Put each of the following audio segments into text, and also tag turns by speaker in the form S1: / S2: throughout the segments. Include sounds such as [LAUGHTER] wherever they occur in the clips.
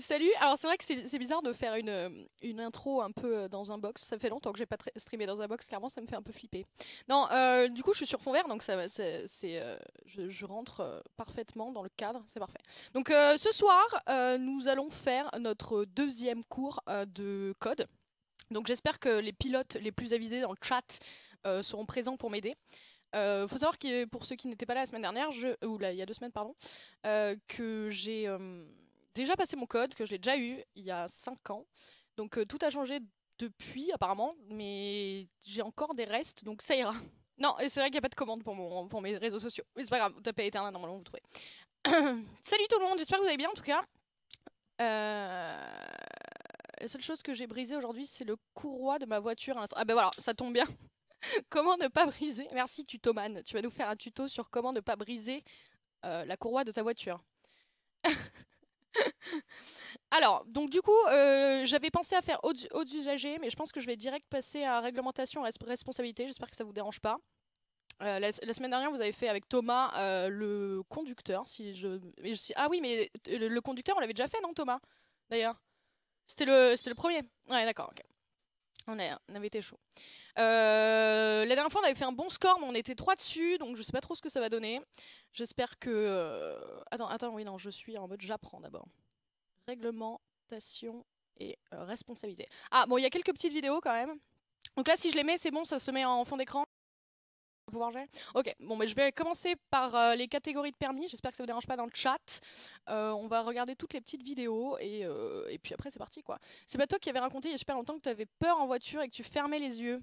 S1: Salut, alors c'est vrai que c'est bizarre de faire une, euh, une, intro un peu euh, dans un box, ça fait longtemps que j'ai pas streamé dans un box, clairement ça me fait un peu flipper. Non, euh, du coup je suis sur fond vert, donc ça, je, rentre parfaitement dans le cadre, c'est parfait. Donc ce soir, nous allons faire notre deuxième cours de code. Donc j'espère que les pilotes les plus avisés dans le chat seront présents pour m'aider. Euh, faut savoir que pour ceux qui n'étaient pas là la semaine dernière, je, ou là, il y a deux semaines, pardon, que j'ai déjà passé mon code, que je l'ai déjà eu il y a 5 ans. Donc euh, tout a changé depuis, apparemment, mais j'ai encore des restes, donc ça ira. [LAUGHS] Non, et c'est vrai qu'il n'y a pas de commande pour, mes réseaux sociaux. Mais c'est pas grave, vous tapez normalement vous trouvez. [CLEARS THROAT] Salut tout le monde, j'espère que vous allez bien en tout cas. Euh, la seule chose que j'ai brisée aujourd'hui, c'est le courroie de ma voiture. Ah ben voilà, ça tombe bien. [LAUGHS] comment ne pas briser Merci Tutoman, tu vas nous faire un tuto sur comment ne pas briser euh, la courroie de ta voiture. [LAUGHS] Alors, donc du coup, euh, j'avais pensé à faire aux usagers, mais je pense que je vais direct passer à réglementation et responsabilité. J'espère que ça vous dérange pas. Euh, la, semaine dernière, vous avez fait avec Thomas euh, le conducteur. Si je, ah oui, mais le, conducteur, on l'avait déjà fait, non, Thomas D'ailleurs, c'était le, le premier. Ouais, d'accord. ok. On, avait été chaud. Euh, la dernière fois, on avait fait un bon score, mais on était trois dessus, donc je sais pas trop ce que ça va donner. J'espère que. Euh, attends, attends, oui, non, je suis en mode j'apprends d'abord. Réglementation et euh, responsabilité. Ah, bon, il y a quelques petites vidéos quand même. Donc là, si je les mets, c'est bon, ça se met en fond d'écran. Ok, bon, mais je vais commencer par euh, les catégories de permis. J'espère que ça ne vous dérange pas dans le chat. Euh, on va regarder toutes les petites vidéos et, euh, et puis après, c'est parti quoi. C'est pas toi qui avais raconté il y a super longtemps que tu avais peur en voiture et que tu fermais les yeux.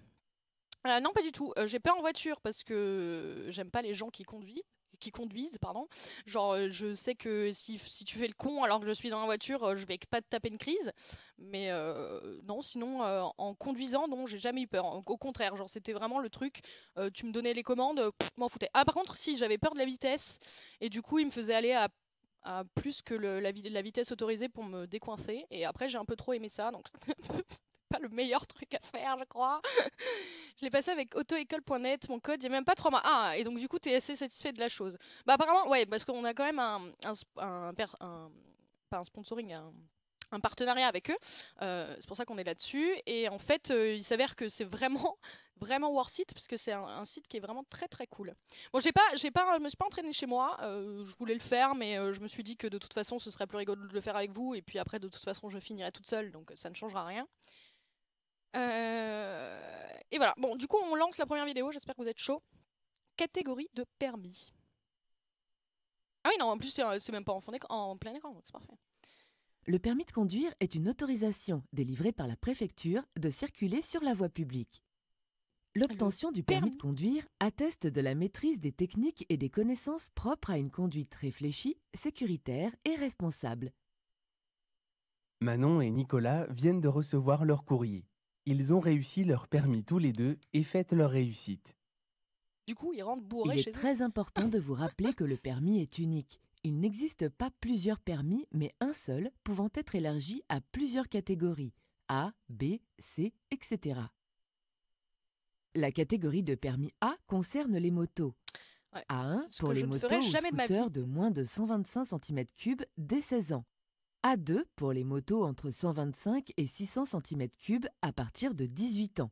S1: non, pas du tout. j'ai peur en voiture parce que j'aime pas les gens qui conduisent qui conduisent, pardon. Genre, euh, je sais que si, si, tu fais le con alors que je suis dans la voiture, euh, je vais pas te taper une crise. Mais euh, non, sinon, en conduisant, non, j'ai jamais eu peur. Au contraire, genre, c'était vraiment le truc. tu me donnais les commandes, m'en foutais. Ah, par contre, si, j'avais peur de la vitesse. Et du coup, il me faisait aller à à plus que la, la, vitesse autorisée pour me décoincer. Et après, j'ai un peu trop aimé ça, donc [LAUGHS] pas le meilleur truc à faire, je crois. Je l'ai passé avec autoécole.net, mon code, il n'y a même pas trois mois. Ah, et donc du coup, tu es assez satisfait de la chose. Bah apparemment, ouais, parce qu'on a quand même un, un, pas un sponsoring, un, partenariat avec eux. Euh, c'est pour ça qu'on est là-dessus. Et en fait, euh, il s'avère que c'est vraiment, [LAUGHS] vraiment worth it parce que c'est un, site qui est vraiment très, très cool. Bon, j'ai pas, j'ai pas, je me suis pas entraînée chez moi. Euh, je voulais le faire, mais je me suis dit que de toute façon, ce serait plus rigolo de le faire avec vous. Et puis après, de toute façon, je finirai toute seule, donc ça ne changera rien. Euh, et voilà. Bon, du coup, on lance la première vidéo. J'espère que vous êtes chaud. Catégorie de permis. Ah oui, non, en plus, c'est euh, même pas en, en plein écran, c'est parfait.
S2: Le permis de conduire est une autorisation délivrée par la préfecture de circuler sur la voie publique. L'obtention du permis de conduire atteste de la maîtrise des techniques et des connaissances propres à une conduite réfléchie, sécuritaire et responsable.
S3: Manon et Nicolas viennent de recevoir leur courrier. Ils ont réussi leur permis tous les deux et fêtent leur réussite.
S2: Du coup, ils rentrent bourrés Il est très important de vous rappeler que le permis est unique. Il n'existe pas plusieurs permis, mais un seul pouvant être élargi à plusieurs catégories A, B, C, etc. La catégorie de permis A concerne les motos. A1 pour les motos ou de de moins de 125 cm3 dès 16 ans. A2 pour les motos entre 125 et 600 cm3 à partir de 18 ans.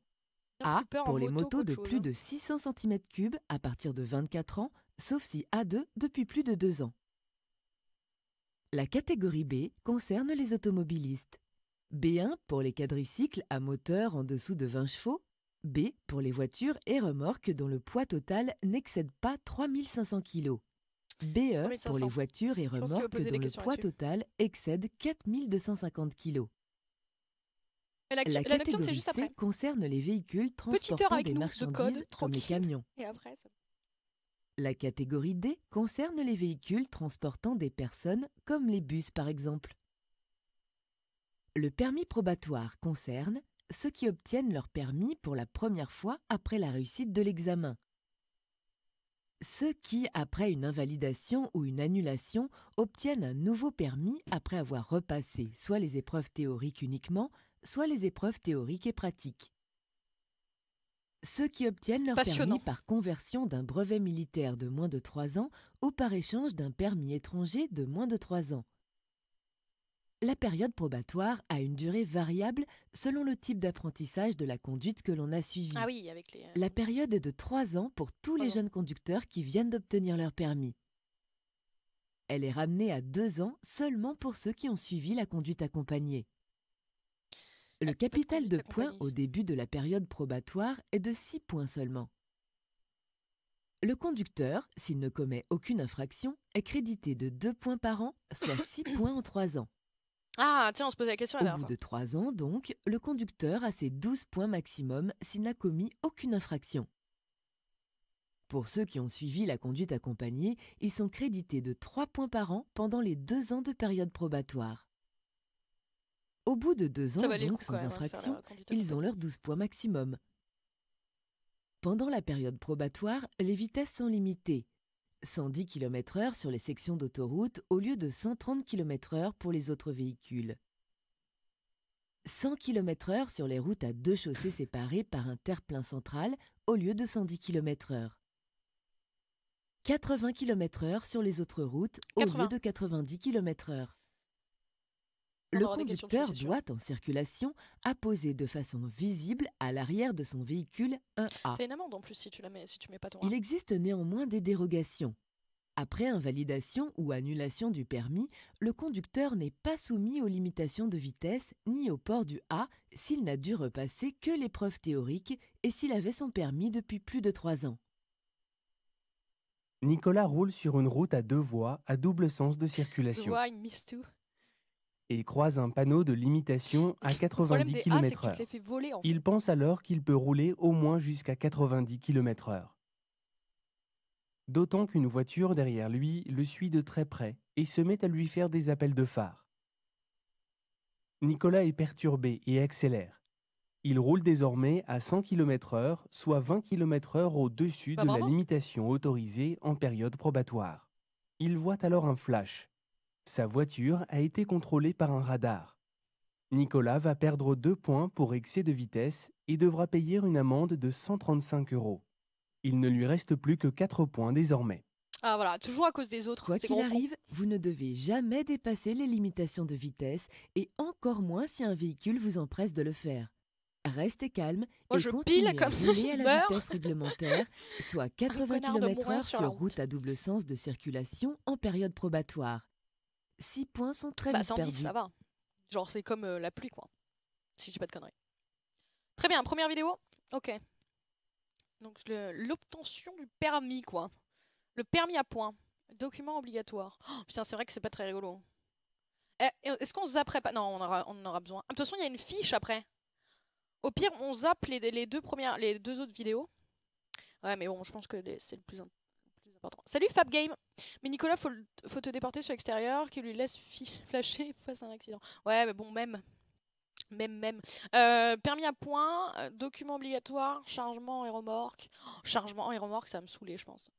S2: A pour les motos de plus hein. de 600 cm3 à partir de 24 ans, sauf si A2 depuis plus de 2 ans. La catégorie B concerne les automobilistes. B1 pour les quadricycles à moteur en dessous de 20 chevaux, B pour les voitures et remorques dont le poids total n'excède pas 3500 kg. BE pour les voitures et remorques dont le poids total excède 4250 kg.
S1: La, catégorie c,
S2: concerne les véhicules transportant des marchandises comme les camions. La catégorie D concerne les véhicules transportant des personnes comme les bus par exemple. Le permis probatoire concerne ceux qui obtiennent leur permis pour la première fois après la réussite de l'examen, ceux qui, après une invalidation ou une annulation, obtiennent un nouveau permis après avoir repassé soit les épreuves théoriques uniquement, soit les épreuves théoriques et pratiques. Ceux qui obtiennent leur permis par conversion d'un brevet militaire de moins de 3 ans ou par échange d'un permis étranger de moins de 3 ans. La période probatoire a une durée variable selon le type d'apprentissage de la conduite que l'on a suivi. Ah
S1: euh, la
S2: période est de 3 ans pour tous les jeunes conducteurs qui viennent d'obtenir leur permis. Elle est ramenée à 2 ans seulement pour ceux qui ont suivi la conduite accompagnée. Le capital de points au début de la période probatoire est de 6 points seulement. Le conducteur, s'il ne commet aucune infraction, est crédité de 2 points par an, soit 6 [COUGHS] points en 3 ans.
S1: Ah, tiens, on se posait la question Au bout de
S2: trois ans, donc, le conducteur a ses 12 points maximum s'il n'a commis aucune infraction. Pour ceux qui ont suivi la conduite accompagnée, ils sont crédités de 3 points par an pendant les deux ans de période probatoire. Au bout de deux ans, donc sans hein, infraction, ils ont leurs 12 points maximum. Pendant la période probatoire, les vitesses sont limitées, 110 km/h sur les sections d'autoroute au lieu de 130 km/h pour les autres véhicules. 100 km/h sur les routes à deux chaussées séparées par un terre-plein central au lieu de 110 km/h. 80 km/h sur les autres routes au lieu de 90 km/h le conducteur doit en circulation apposer de façon visible à l'arrière de son véhicule un A.
S1: en plus si tu, la mets, pas Il
S2: existe néanmoins des dérogations. Après invalidation ou annulation du permis, le conducteur n'est pas soumis aux limitations de vitesse ni au port du A s'il n'a dû repasser que l'épreuve théorique et s'il avait son permis depuis plus de trois ans.
S3: Nicolas roule sur une route à deux voies à double sens de circulation et croise un panneau de limitation à 90 km/h. Il, pense alors qu'il peut rouler au moins jusqu'à 90 km/h. D'autant qu'une voiture derrière lui le suit de très près et se met à lui faire des appels de phare. Nicolas est perturbé et accélère. Il roule désormais à 100 km/h, soit 20 km/h au-dessus bah, de la limitation autorisée en période probatoire. Il voit alors un flash sa voiture a été contrôlée par un radar. Nicolas va perdre deux points pour excès de vitesse et devra payer une amende de 135 euros. Il ne lui reste plus que 4 points désormais.
S2: Ah
S1: voilà, toujours à cause des autres. Quoi qu'il arrive,
S2: vous ne devez jamais dépasser les limitations de vitesse et encore moins si un véhicule vous empresse de le faire. Restez calme oh, et je continuez comme à, la vitesse réglementaire, [LAUGHS] soit 80 km/h sur route à double sens de circulation en période probatoire.
S1: 6 points sont très bah, 110, ça va. Genre, c'est comme euh, la pluie, quoi. Si j'ai pas de conneries. Très bien, première vidéo. Ok. Donc, l'obtention du permis, quoi. Le permis à points. Document obligatoire. Oh, putain, c'est vrai que c'est pas très rigolo. Eh, est-ce qu'on zapperait pas Non, on, aura, en aura besoin. De toute façon, il y a une fiche après. Au pire, on zappe les, deux, premières, les deux autres vidéos. Ouais, mais bon, je pense que c'est le plus Salut Fabgame, Game. Mais Nicolas, faut, faut te déporter sur l'extérieur qui lui laisse [LAUGHS] flasher face à un accident. Ouais, mais bon, même. Même, même. Euh, permis à point, euh, document obligatoire, chargement et remorque. Oh, chargement et remorque, ça va me saouler, je pense.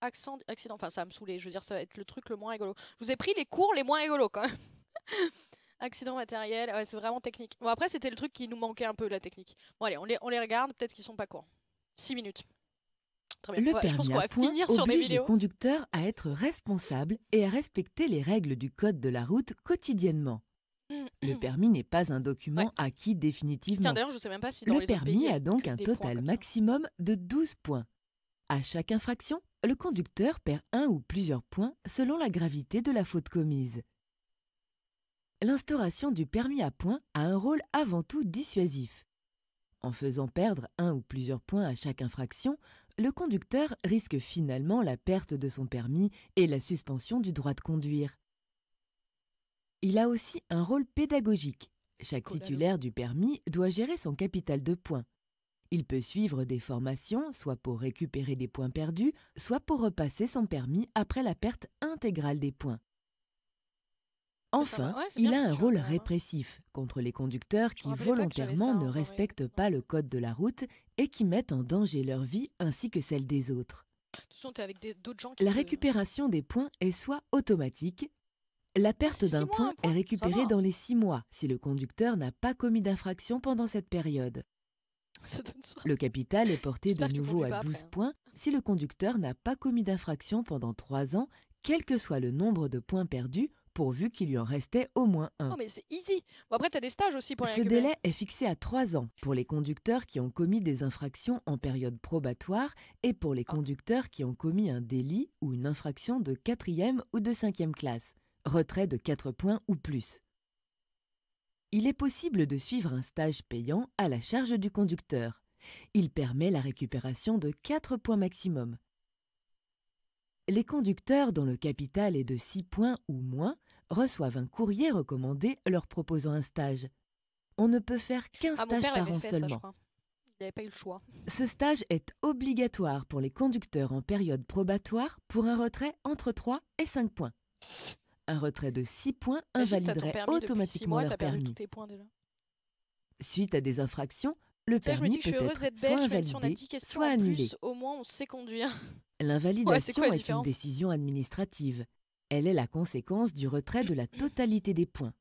S1: Accent, accident, enfin, ça va me saouler. Je veux dire, ça va être le truc le moins rigolo. Je vous ai pris les cours les moins rigolos, quand même. [LAUGHS] accident matériel, ouais, c'est vraiment technique. Bon, après, c'était le truc qui nous manquait un peu, la technique. Bon, allez, on les, on les regarde, peut-être qu'ils sont pas courts. 6 minutes. Le permis à oblige
S2: à être responsable et à respecter les règles du code de la route quotidiennement. Hum, le hum. permis n'est pas un document acquis définitivement. Le permis a donc un total maximum de 12 points. À chaque infraction, le conducteur perd un ou plusieurs points selon la gravité de la faute commise. L'instauration du permis à points a un rôle avant tout dissuasif. En faisant perdre un ou plusieurs points à chaque infraction, le conducteur risque finalement la perte de son permis et la suspension du droit de conduire. Il a aussi un rôle pédagogique. Chaque oh titulaire du permis doit gérer son capital de points. Il peut suivre des formations, soit pour récupérer des points perdus, soit pour repasser son permis après la perte intégrale des points. Enfin, il a un rôle répressif contre les conducteurs qui volontairement ne hein, respectent pas le code de la route et qui mettent en danger leur vie ainsi que celle des autres. la récupération des points est soit automatique, la perte d'un point, est récupérée dans les 6 mois si le conducteur n'a pas commis d'infraction pendant cette période. [LAUGHS] Le capital est porté de nouveau à 12 hein. points si le conducteur n'a pas commis d'infraction pendant 3 ans, quel que soit le nombre de points perdus pourvu qu'il lui en restait au moins un. mais
S1: c'est easy. après, tu des stages aussi pour les Ce délai
S2: est fixé à 3 ans pour les conducteurs qui ont commis des infractions en période probatoire et pour les ah. conducteurs qui ont commis un délit ou une infraction de 4e ou de 5e classe, retrait de 4 points ou plus. Il est possible de suivre un stage payant à la charge du conducteur. Il permet la récupération de 4 points maximum les conducteurs dont le capital est de 6 points ou moins reçoivent un courrier recommandé leur proposant un stage. On ne peut faire qu'un ah, stage par an seulement. pas choix. Ce stage est obligatoire pour les conducteurs en période probatoire pour un retrait entre 3 et 5 points. Un retrait de 6 points invaliderait automatiquement leur permis. Suite à des infractions, le permis je me dis soit annulé. au
S1: moins on sait conduire.
S2: [LAUGHS] L'invalidation est, est une décision administrative. Elle est la conséquence du retrait de la [CLEARS THROAT] totalité des points.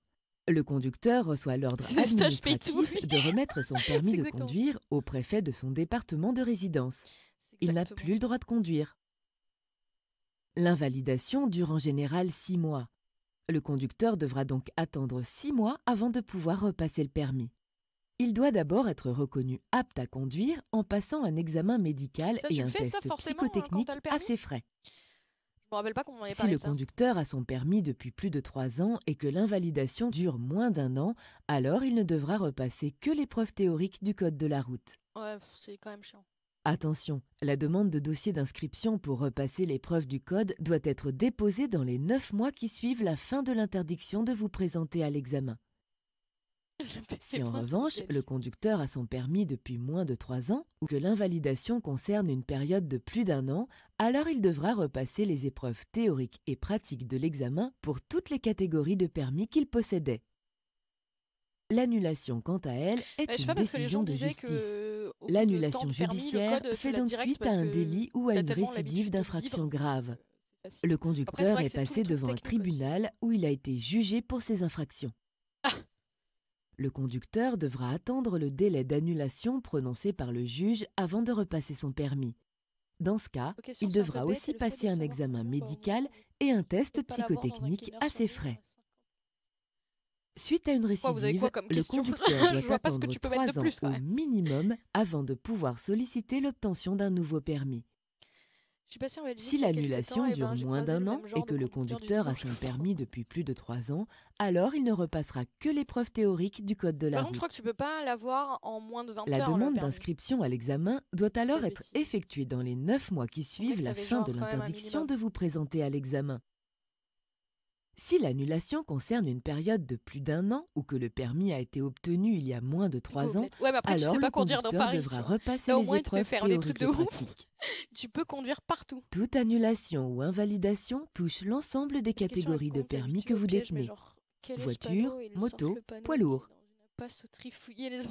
S2: Le conducteur reçoit l'ordre administratif de remettre son [LAUGHS] permis de conduire au préfet de son département de résidence. Il n'a plus le droit de conduire. L'invalidation dure en général six mois. Le conducteur devra donc attendre six mois avant de pouvoir repasser le permis. Il doit d'abord être reconnu apte à conduire en passant un examen médical et un test hein, psychotechnique assez frais. si le conducteur a son permis depuis plus de trois ans et que l'invalidation dure moins d'un an, alors il ne devra repasser que l'épreuve théorique du code de la route. Attention, la demande de dossier d'inscription pour repasser l'épreuve du code doit être déposée dans les 9 mois qui suivent la fin de l'interdiction de vous présenter à l'examen. Si en revanche le conducteur a son permis depuis moins de trois ans ou que l'invalidation concerne une période de plus d'un an, alors il devra repasser les épreuves théoriques et pratiques de l'examen pour toutes les catégories de permis qu'il possédait. L'annulation, quant à elle, est une décision de justice. L'annulation judiciaire fait donc suite à un délit ou à une récidive d'infraction grave. Le conducteur est, passé devant un tribunal où il a été jugé pour ses infractions. Le conducteur devra attendre le délai d'annulation prononcé par le juge avant de repasser son permis. Dans ce cas, il devra aussi passer un examen médical et un test psychotechnique à ses frais. Suite à une récidive, le [LAUGHS] conducteur doit attendre trois ans au minimum avant de pouvoir solliciter l'obtention d'un nouveau permis. Si l'annulation dure ben, moins d'un an et que le conducteur a son permis depuis plus de trois ans, alors il ne repassera que l'épreuve théorique du code de la route. La demande d'inscription à l'examen doit alors être effectuée dans les neuf mois qui suivent la fin de l'interdiction de vous présenter à l'examen. Si l'annulation concerne une période de plus d'un an ou que le permis a été obtenu il y a moins de trois ans, alors tu devra repasser les trucs de [LAUGHS]
S1: tu peux conduire partout.
S2: Toute annulation ou invalidation touche l'ensemble des catégories de permis que vous détenez. voiture, moto, poids lourd.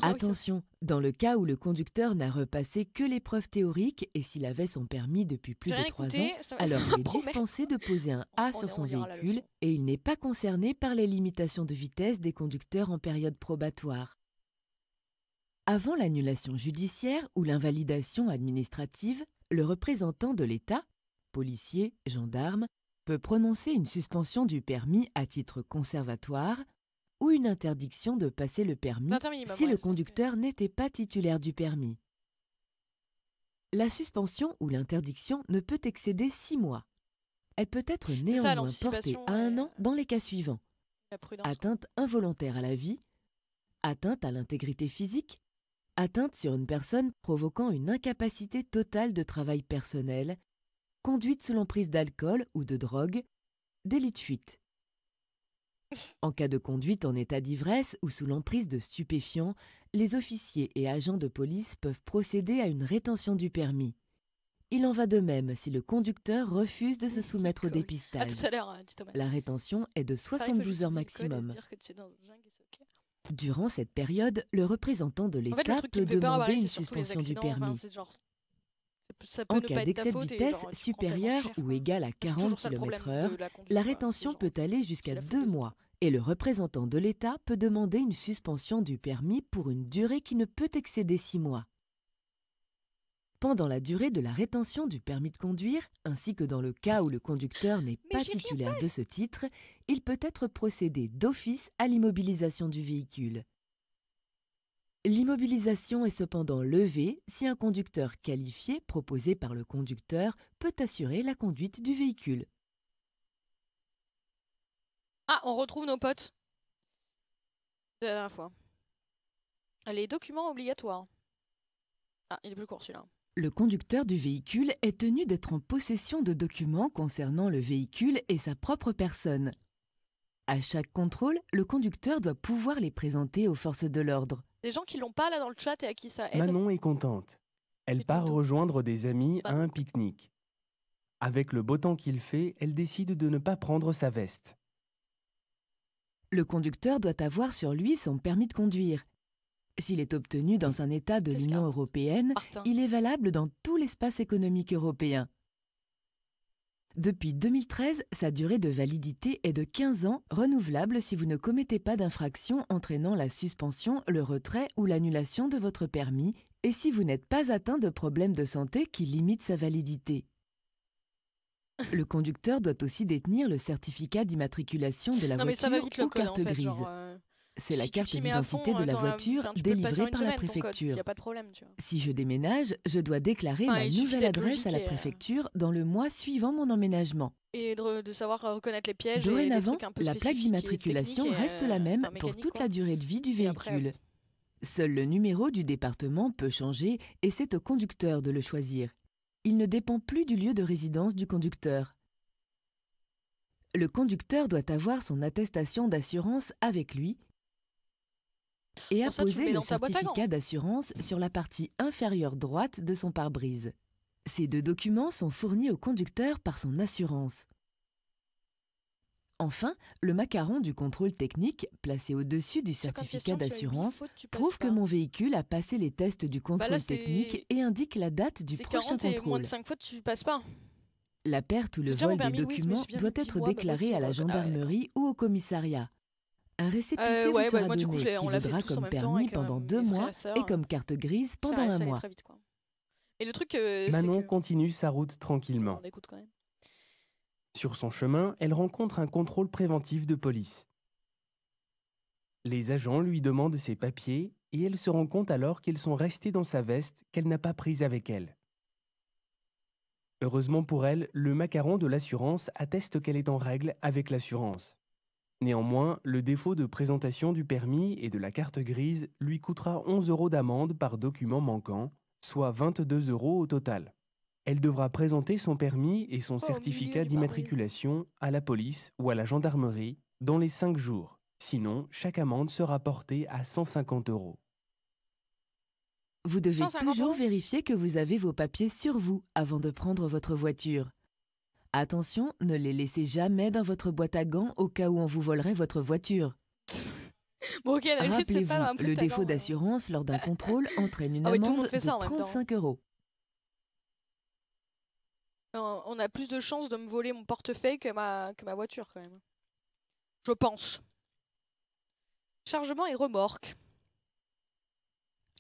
S1: Attention,
S2: dans le cas où le conducteur n'a repassé que l'épreuve théorique et s'il avait son permis depuis plus de trois ans, alors il est dispensé de poser un [LAUGHS] A sur son véhicule et il n'est pas concerné par les limitations de vitesse des conducteurs en période probatoire. Avant l'annulation judiciaire ou l'invalidation administrative, le représentant de l'État, policier, gendarme, peut prononcer une suspension du permis à titre conservatoire, ou une interdiction de passer le permis si le conducteur n'était pas titulaire du permis. La suspension ou l'interdiction ne peut excéder six mois. Elle peut être néanmoins portée à un an euh, dans les cas suivants. Atteinte involontaire à la vie, atteinte à l'intégrité physique, atteinte sur une personne provoquant une incapacité totale de travail personnel, conduite sous l'emprise d'alcool ou de drogue, délit de fuite. En cas de conduite en état d'ivresse ou sous l'emprise de stupéfiants, les officiers et agents de police peuvent procéder à une rétention du permis. Il en va de même si le conducteur refuse de se [LAUGHS] soumettre au dépistage.
S1: Hein, La
S2: rétention est de 72 heures maximum. Durant cette période, le représentant de l'État peut demander une suspension du permis
S1: en cas d'excès de vitesse supérieur
S2: ou égal à 40 km/h, la, la, rétention peut aller jusqu'à deux mois et le représentant de l'État peut demander une suspension du permis pour une durée qui ne peut excéder six mois. Pendant la durée de la rétention du permis de conduire, ainsi que dans le cas où le conducteur n'est pas titulaire de ce titre, il peut être procédé d'office à l'immobilisation du véhicule. L'immobilisation est cependant levée si un conducteur qualifié proposé par le conducteur peut assurer la conduite du véhicule.
S1: Ah, on retrouve nos potes de la dernière fois. Ah, les documents obligatoires. Ah, il est plus court celui-là.
S2: Le conducteur du véhicule est tenu d'être en possession de documents concernant le véhicule et sa propre personne. À chaque contrôle, le conducteur
S3: doit pouvoir les présenter aux forces de l'ordre.
S1: Des gens qui l'ont pas là dans le chat et à qui ça aide. Manon
S3: est contente. Elle part rejoindre des amis bah à un pique-nique. Avec le beau temps qu'il fait, elle décide de ne pas prendre sa veste. Le conducteur
S2: doit avoir sur lui son permis de conduire. S'il est obtenu dans un État de l'Union européenne, il est valable dans tout l'espace économique européen. Depuis 2013, sa durée de validité est de 15 ans, renouvelable si vous ne commettez pas d'infraction entraînant la suspension, le retrait ou l'annulation de votre permis et si vous n'êtes pas atteint de problèmes de santé qui limitent sa validité. Le conducteur doit aussi détenir le certificat d'immatriculation de la voiture ou carte grise c'est la carte d'identité de la voiture délivrée par la préfecture. Si je déménage, je dois déclarer ma nouvelle adresse à la euh, préfecture dans le mois suivant mon emménagement.
S1: Et de, savoir reconnaître les pièges. Dorénavant, la plaque d'immatriculation reste euh, la même pour toute la
S2: durée de vie du véhicule. Seul le numéro du département peut changer et c'est au conducteur de le choisir. Il ne dépend plus du lieu de résidence du conducteur. Le conducteur doit avoir son attestation d'assurance avec lui et a posé le certificat d'assurance sur la partie inférieure droite de son pare-brise. Ces deux documents sont fournis au conducteur par son assurance. Enfin, le macaron du contrôle technique, placé au-dessus du certificat d'assurance, prouve que mon véhicule a passé les tests du bah contrôle technique et indique la date du prochain contrôle. La perte ou le vol des documents doit être déclaré à la ah gendarmerie ou au commissariat. Un récépissé qui vaudra comme permis euh, pendant deux mois et comme carte grise pendant un mois.
S1: Et le truc, euh, Manon
S3: continue sa route tranquillement. Sur son chemin, elle rencontre un contrôle préventif de police. Les agents lui demandent ses papiers et elle se rend compte alors qu'ils sont restés dans sa veste qu'elle n'a pas prise avec elle. Heureusement pour elle, le macaron de l'assurance atteste qu'elle est en règle avec l'assurance. Néanmoins, le défaut de présentation du permis et de la carte grise lui coûtera 11 euros d'amende par document manquant, soit 22 euros au total. Elle devra présenter son permis et son oh, certificat d'immatriculation à la police ou à la gendarmerie dans les 5 jours. Sinon, chaque amende sera portée à 150 euros. Vous
S2: devez toujours vérifier que vous avez vos papiers sur vous avant de prendre votre voiture. Attention, ne les laissez jamais dans votre boîte à gants au cas où on vous volerait votre voiture.
S1: [LAUGHS] Rappelez-vous, le défaut
S2: d'assurance lors d'un [LAUGHS] contrôle entraîne une ah amende de 35 euros.
S1: On a plus de chances de me voler mon portefeuille que que ma voiture, quand même. Je pense. Chargement et remorque.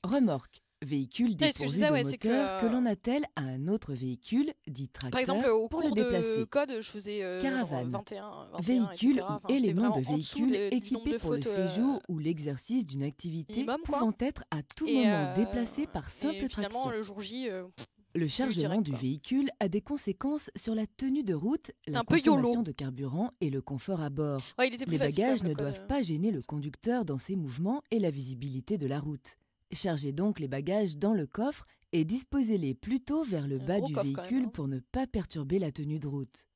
S2: Remorque. Véhicule déposé disais, de que, l'on euh, attelle à un autre véhicule, dit tracteur, Par exemple, pour le déplacer.
S1: je faisais euh, euh, Caravane, véhicule ou élément de véhicule équipé pour le séjour
S2: ou l'exercice d'une activité pouvant être à tout moment déplacé par simple traction. le chargement du véhicule a des conséquences sur la tenue de route, la consommation de carburant et le confort à bord. les bagages ne doivent pas gêner le conducteur dans ses mouvements et la visibilité de la route. Chargez donc les bagages dans le coffre et disposez-les plutôt vers le bas du véhicule hein. pour ne pas perturber la tenue de route.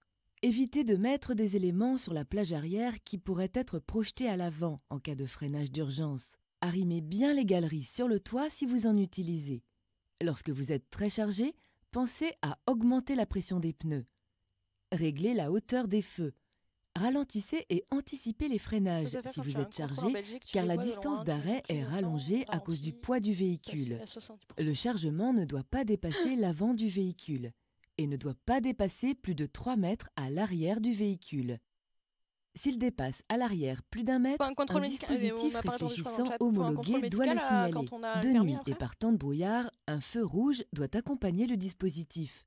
S2: Évitez de mettre des éléments sur la plage arrière qui pourraient être projetés à l'avant en cas de freinage d'urgence. Arrimez bien les galeries sur le toit si vous en utilisez. Lorsque vous êtes très chargé, pensez à augmenter la pression des pneus. Réglez la hauteur des feux. Ralentissez et anticipez les freinages si vous êtes chargé, car la distance d'arrêt est rallongée à cause du poids du véhicule. Le chargement ne doit pas dépasser [GASPS] l'avant du véhicule et ne doit pas dépasser plus de 3 mètres à l'arrière du véhicule. S'il dépasse à l'arrière plus d'un mètre, un, un dispositif réfléchissant homologué doit le signaler. De nuit et par temps de brouillard, un feu rouge doit accompagner le dispositif.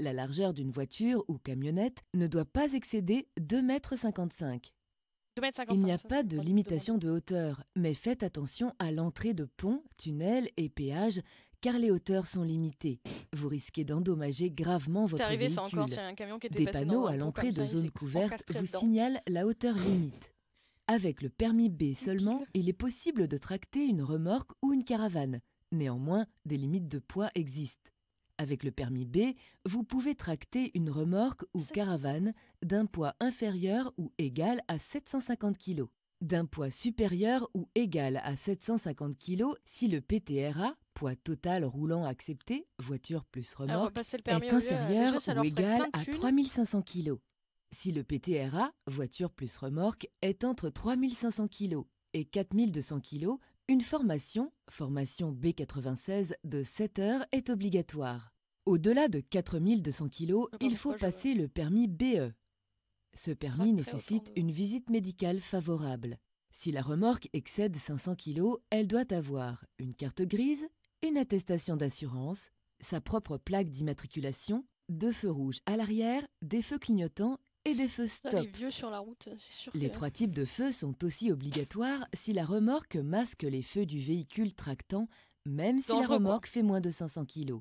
S2: La largeur d'une voiture ou camionnette ne doit pas excéder 2,55 m. Il n'y a pas de limitation de hauteur, mais faites attention à l'entrée de ponts, tunnels et péages, car les hauteurs sont limitées. Vous risquez d'endommager gravement votre arrivé, véhicule. Des panneaux à l'entrée de zones couvertes vous signalent la hauteur limite. Avec le permis B seulement, il est possible de tracter une remorque ou une caravane. Néanmoins, des limites de poids existent. Avec le permis B, vous pouvez tracter une remorque ou caravane d'un poids inférieur ou égal à 750 kg, d'un poids supérieur ou égal à 750 kg si le PTRA, poids total roulant accepté, voiture plus ah, remorque, est euh, inférieur ou égal à 3500 kg. Si le PTRA, voiture plus remorque, est entre 3500 kg et 4200 kg, une formation, formation B96 de 7 heures est obligatoire. Au-delà de 4200 kg, il faut passer le permis BE. Ce permis nécessite une visite médicale favorable. Si la remorque excède 500 kg, elle doit avoir une carte grise, une attestation d'assurance, sa propre plaque d'immatriculation, deux feux rouges à l'arrière, des feux clignotants
S1: des feux ah, stop. les, trois
S2: types de feux sont aussi obligatoires si la remorque masque les feux du véhicule tractant, même si la remorque fait moins de 500 kg.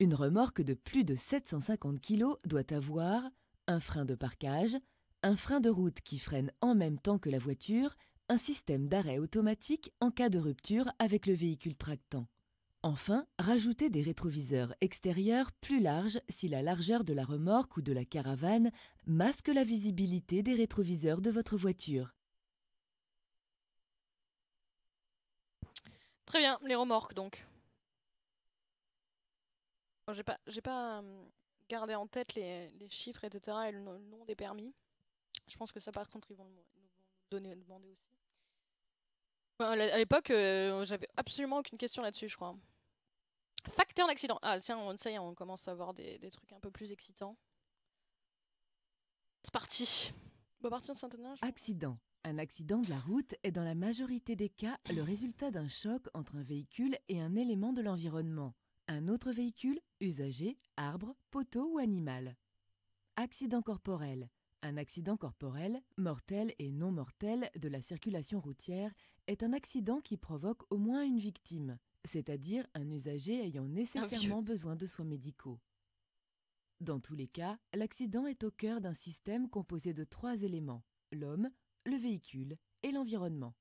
S2: Une remorque de plus de 750 kg doit avoir un frein de parquage, un frein de route qui freine en même temps que la voiture, un système d'arrêt automatique en cas de rupture avec le véhicule tractant. Enfin, rajoutez des rétroviseurs extérieurs plus larges si la largeur de la remorque ou de la caravane masque la visibilité des rétroviseurs de votre voiture.
S1: Très bien, les remorques donc. Je j'ai pas, j'ai pas euh, gardé en tête les, chiffres, etc. et le, nom des permis. Je pense que ça, par contre, ils vont nous donner, demander aussi. à l'époque, euh, j'avais absolument aucune question là-dessus, je crois. Facteur d'accident. Ah tiens, on, ça y on commence à voir des, trucs un peu plus excitants. C'est parti. Bon, partir de saint
S2: Accident. Un accident de la route est dans la majorité des cas le résultat d'un choc entre un véhicule et un élément de l'environnement. Un autre véhicule, usager, arbre, poteau ou animal. Accident corporel. Un accident corporel, mortel et non mortel, de la circulation routière est un accident qui provoque au moins une victime c'est-à-dire un usager ayant nécessairement besoin de soins médicaux. Dans tous les cas, l'accident est au cœur d'un système composé de trois éléments, l'homme, le véhicule et l'environnement.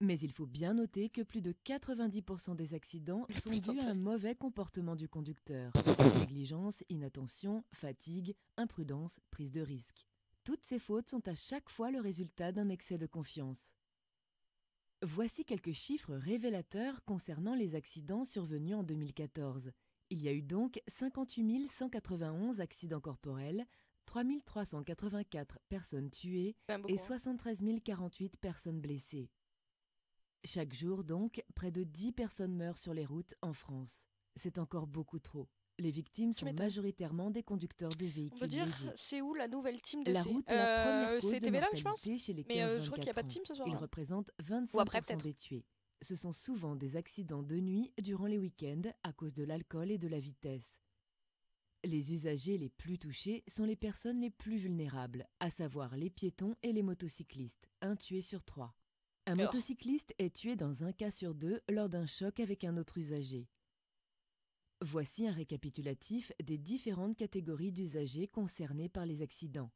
S2: Mais il faut bien noter que plus de 90% des accidents sont dus à un mauvais comportement du conducteur. [COUGHS] Négligence, inattention, fatigue, imprudence, prise de risque. Toutes ces fautes sont à chaque fois le résultat d'un excès de confiance. Voici quelques chiffres révélateurs concernant les accidents survenus en 2014. Il y a eu donc 58 191 accidents corporels, 384 personnes tuées et 73 048 hein. personnes blessées. Chaque jour donc, près de 10 personnes meurent sur les routes en France. C'est encore beaucoup trop. Les victimes sont majoritairement des conducteurs de véhicules. On peut dire,
S1: c'est où la nouvelle team de La route la euh, je pense. chez les Mais euh, je crois qu'il n'y a pas de team ce soir. Ils hein.
S2: représentent 25% des tués. Ce sont souvent des accidents de nuit durant les week-ends à cause de l'alcool et de la vitesse. Les usagers les plus touchés sont les personnes les plus vulnérables, à savoir les piétons et les motocyclistes, un tué sur trois. Un oh. motocycliste est tué dans un cas sur deux lors d'un choc avec un autre usager. Voici un récapitulatif des différentes catégories d'usagers concernés par les accidents.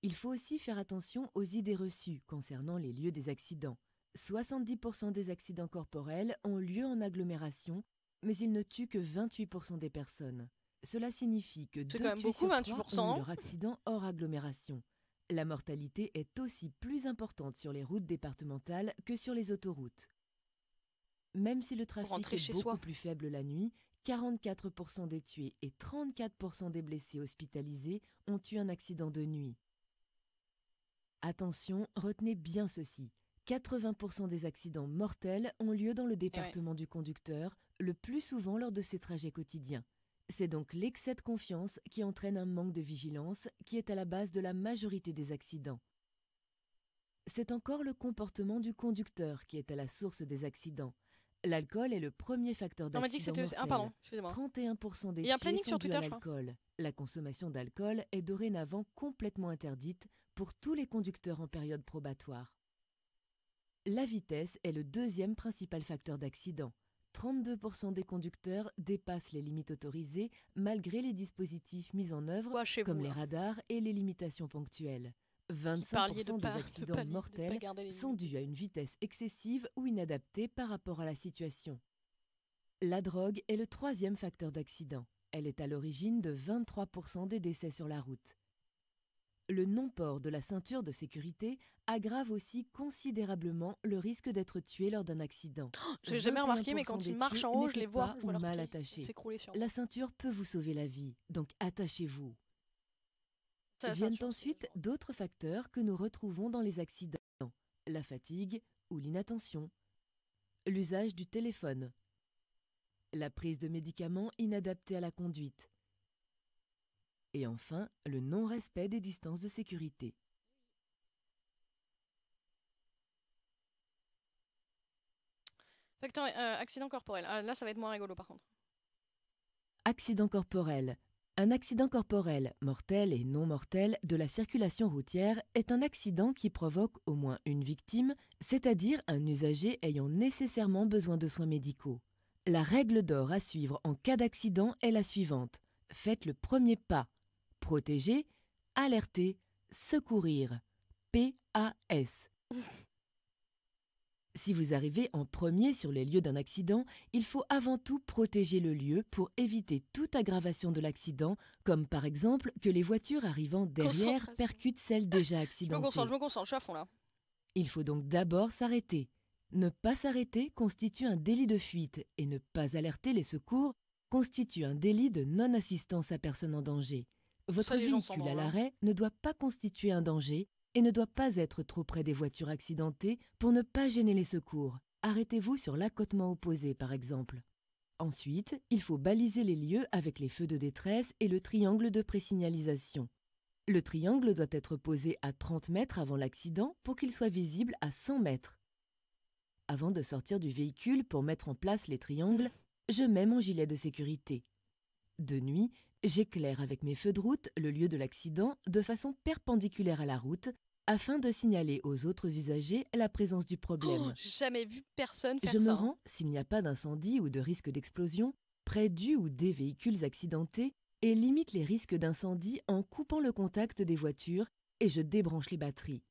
S2: Il faut aussi faire attention aux idées reçues concernant les lieux des accidents. 70% des accidents corporels ont lieu en agglomération, mais ils ne tuent que 28% des personnes. Cela signifie que deux quand ont eu hein. leur accident hors agglomération. La mortalité est aussi plus importante sur les routes départementales que sur les autoroutes. Même si le trafic est beaucoup plus faible la nuit, 44% des tués et 34% des blessés hospitalisés ont eu un accident de nuit. Attention, retenez bien ceci. 80% des accidents mortels ont lieu dans le eh département du conducteur, le plus souvent lors de ses trajets quotidiens. C'est donc l'excès de confiance qui entraîne un manque de vigilance qui est à la base de la majorité des accidents. C'est encore le comportement du conducteur qui est à la source des accidents. L'alcool est le premier facteur d'accident ah, mortel. 31% des Il sont a un planning La consommation d'alcool est dorénavant complètement interdite pour tous les conducteurs en période probatoire. La vitesse est le deuxième principal facteur d'accident. 32% des conducteurs dépassent les limites autorisées malgré les dispositifs mis en œuvre comme les hein. radars et les limitations ponctuelles. 25% des accidents mortels sont dus à une vitesse excessive ou inadaptée par rapport à la situation. La drogue est le troisième facteur d'accident. Elle est à l'origine de 23% des décès sur la route. Le non-port de la ceinture de sécurité aggrave aussi considérablement le risque d'être tué lors d'un accident. Oh, je n'ai jamais remarqué, mais quand ils marchent en haut, je les vois. mal La ceinture peut vous sauver la vie, donc attachez-vous. Viennent ensuite d'autres facteurs que nous retrouvons dans les accidents, la fatigue ou l'inattention, l'usage du téléphone, la prise de médicaments inadaptés à la conduite, et enfin le non-respect des distances de sécurité.
S1: Euh, accident corporel. Ah, là, ça va être moins rigolo par contre.
S2: Accident corporel. Un accident corporel, mortel et non mortel, de la circulation routière est un accident qui provoque au moins une victime, c'est-à-dire un usager ayant nécessairement besoin de soins médicaux. La règle d'or à suivre en cas d'accident est la suivante. Faites le premier pas. Protéger, alerter, secourir. PAS. Si vous arrivez en premier sur les lieux d'un accident, il faut avant tout protéger le lieu pour éviter toute aggravation de l'accident, comme par exemple que les voitures arrivant derrière percutent celles déjà accidentées. [LAUGHS] Je me concentre, je
S1: me concentre, je là.
S2: Il faut donc d'abord s'arrêter. Ne pas s'arrêter constitue un délit de fuite et ne pas alerter les secours constitue un délit de non-assistance à personne en danger. Votre véhicule à hein. l'arrêt ne doit pas constituer un danger et ne doit pas être trop près des voitures accidentées pour ne pas gêner les secours. Arrêtez-vous sur l'accotement opposé par exemple. Ensuite, il faut baliser les lieux avec les feux de détresse et le triangle de présignalisation. Le triangle doit être posé à 30 mètres avant l'accident pour qu'il soit visible à 100 mètres. Avant de sortir du véhicule pour mettre en place les triangles, je mets mon gilet de sécurité. De nuit, J'éclaire avec mes feux de route le lieu de l'accident de façon perpendiculaire à la route afin de signaler aux autres usagers la présence du problème. Oh,
S1: jamais vu personne faire Je ça. me rends,
S2: s'il n'y a pas d'incendie ou de risque d'explosion, près du ou des véhicules accidentés et limite les risques d'incendie en coupant le contact des voitures et je débranche les batteries.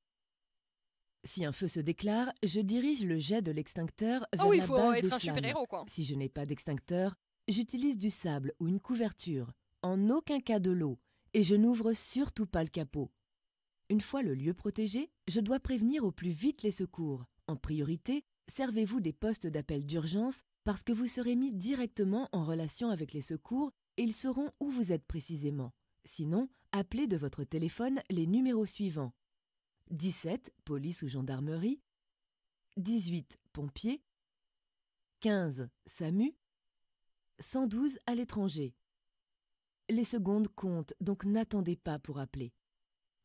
S2: Si un feu se déclare, je dirige le jet de l'extincteur ah vers oh, il faut être un super-héros, quoi. Si je n'ai pas d'extincteur, j'utilise du sable ou une couverture en aucun cas de l'eau, et je n'ouvre surtout pas le capot. Une fois le lieu protégé, je dois prévenir au plus vite les secours. En priorité, servez-vous des postes d'appel d'urgence parce que vous serez mis directement en relation avec les secours et ils sauront où vous êtes précisément. Sinon, appelez de votre téléphone les numéros suivants. 17, police ou gendarmerie. 18, pompiers. 15, SAMU. 112 à l'étranger. Les secondes comptent, donc n'attendez pas pour appeler.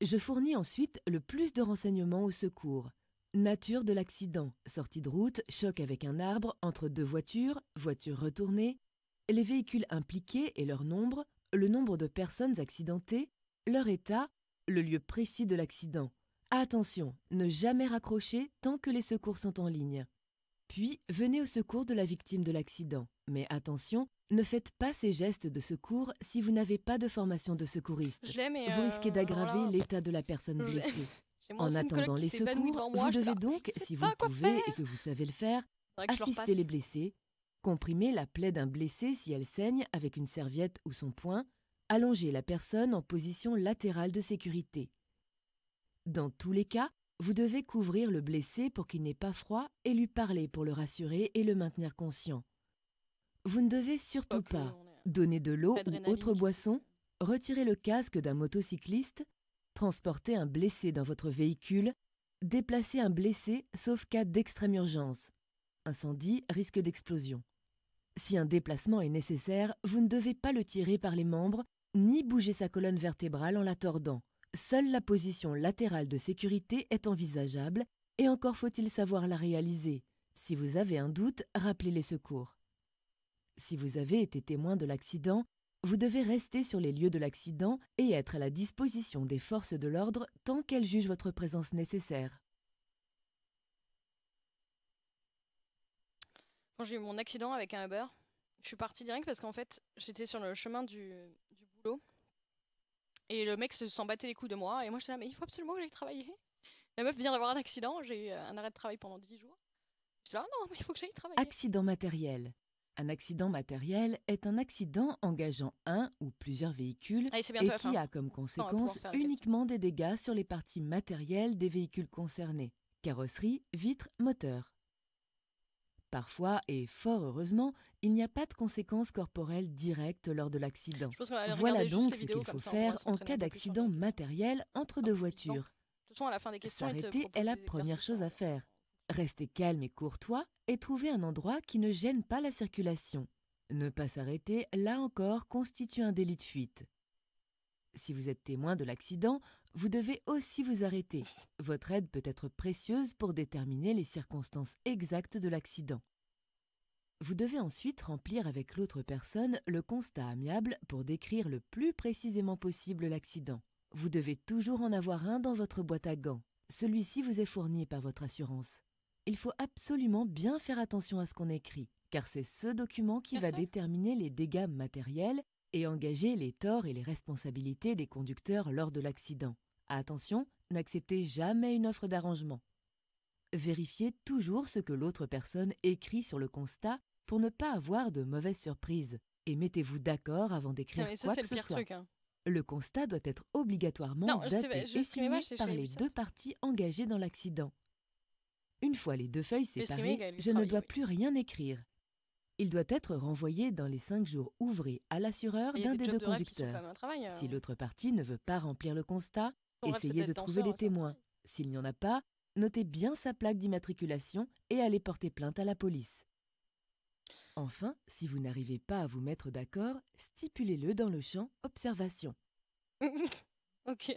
S2: Je fournis ensuite le plus de renseignements au secours. Nature de l'accident, sortie de route, choc avec un arbre, entre deux voitures, voiture retournée, les véhicules impliqués et leur nombre, le nombre de personnes accidentées, leur état, le lieu précis de l'accident. Attention, ne jamais raccrocher tant que les secours sont en ligne. Puis, venez au secours de la victime de l'accident. Mais attention, ne faites pas ces gestes de secours si vous n'avez pas de formation de secouriste. vous risquez euh, d'aggraver l'état de la personne blessée. [LAUGHS]
S4: en attendant les
S2: secours, vous devez donc, si vous pouvez et que vous savez le faire, assister les blessés, comprimer la plaie d'un blessé si elle saigne avec une serviette ou son poing, allonger la personne en position latérale de sécurité. Dans tous les cas, vous devez couvrir le blessé pour qu'il n'ait pas froid et lui parler pour le rassurer et le maintenir conscient. Vous ne devez surtout pas donner de l'eau ou autre boisson, retirer le casque d'un motocycliste, transporter un blessé dans votre véhicule, déplacer un blessé sauf cas d'extrême urgence. Incendie, risque d'explosion. Si un déplacement est nécessaire, vous ne devez pas le tirer par les membres ni bouger sa colonne vertébrale en la tordant. Seule la position latérale de sécurité est envisageable et encore faut-il savoir la réaliser. Si vous avez un doute, rappelez les secours. Si vous avez été témoin de l'accident, vous devez rester sur les lieux de l'accident et être à la disposition des forces de l'ordre tant qu'elles jugent votre présence nécessaire.
S1: j'ai eu mon accident avec un Uber, je suis partie direct parce qu'en fait, j'étais sur le chemin du, boulot. Et le mec s'en battait les coups de moi. Et moi, j'étais là, mais il faut absolument que j'aille travailler. [LAUGHS] La meuf vient d'avoir un accident, j'ai un arrêt de travail pendant 10 jours. J'étais là, non, mais il faut que j'aille travailler.
S2: Accident matériel. Un accident matériel est un accident engageant un ou plusieurs véhicules ah, et qui a comme conséquence uniquement des dégâts sur les parties matérielles des véhicules concernés, carrosserie, vitres, moteur. Parfois, et fort heureusement, il n'y a pas de conséquences corporelles directes lors de l'accident. Voilà donc ce qu'il faut faire en cas d'accident matériel entre deux voitures.
S1: S'arrêter est la première
S2: chose hein. à faire. Restez calme et courtois et trouver un endroit qui ne gêne pas la circulation. Ne pas s'arrêter, là encore, constitue un délit de fuite. Si vous êtes témoin de l'accident, vous devez aussi vous arrêter. Votre aide peut être précieuse pour déterminer les circonstances exactes de l'accident. Vous devez ensuite remplir avec l'autre personne le constat amiable pour décrire le plus précisément possible l'accident. Vous devez toujours en avoir un dans votre boîte à gants. Celui-ci vous est fourni par votre assurance il faut absolument bien faire attention à ce qu'on écrit, car c'est ce document qui va déterminer les dégâts matériels et engager les torts et les responsabilités des conducteurs lors de l'accident. Attention, n'acceptez jamais une offre d'arrangement. Vérifiez toujours ce que l'autre personne écrit sur le constat pour ne pas avoir de mauvaises surprises. Et mettez-vous d'accord avant d'écrire quoi que ce soit. Hein. Le constat doit être obligatoirement daté et signé par les deux parties engagées dans l'accident. Une fois les deux feuilles séparées, je ne dois plus rien écrire. Il doit être renvoyé dans les cinq jours ouvrés à l'assureur d'un des, deux conducteurs. Si hein. l'autre partie ne veut pas remplir le constat, essayez de trouver des témoins. S'il n'y en a pas, notez bien sa plaque d'immatriculation et allez porter plainte à la police. Enfin, si vous n'arrivez pas à vous mettre d'accord, stipulez-le dans le champ observation.
S1: [LAUGHS] ok.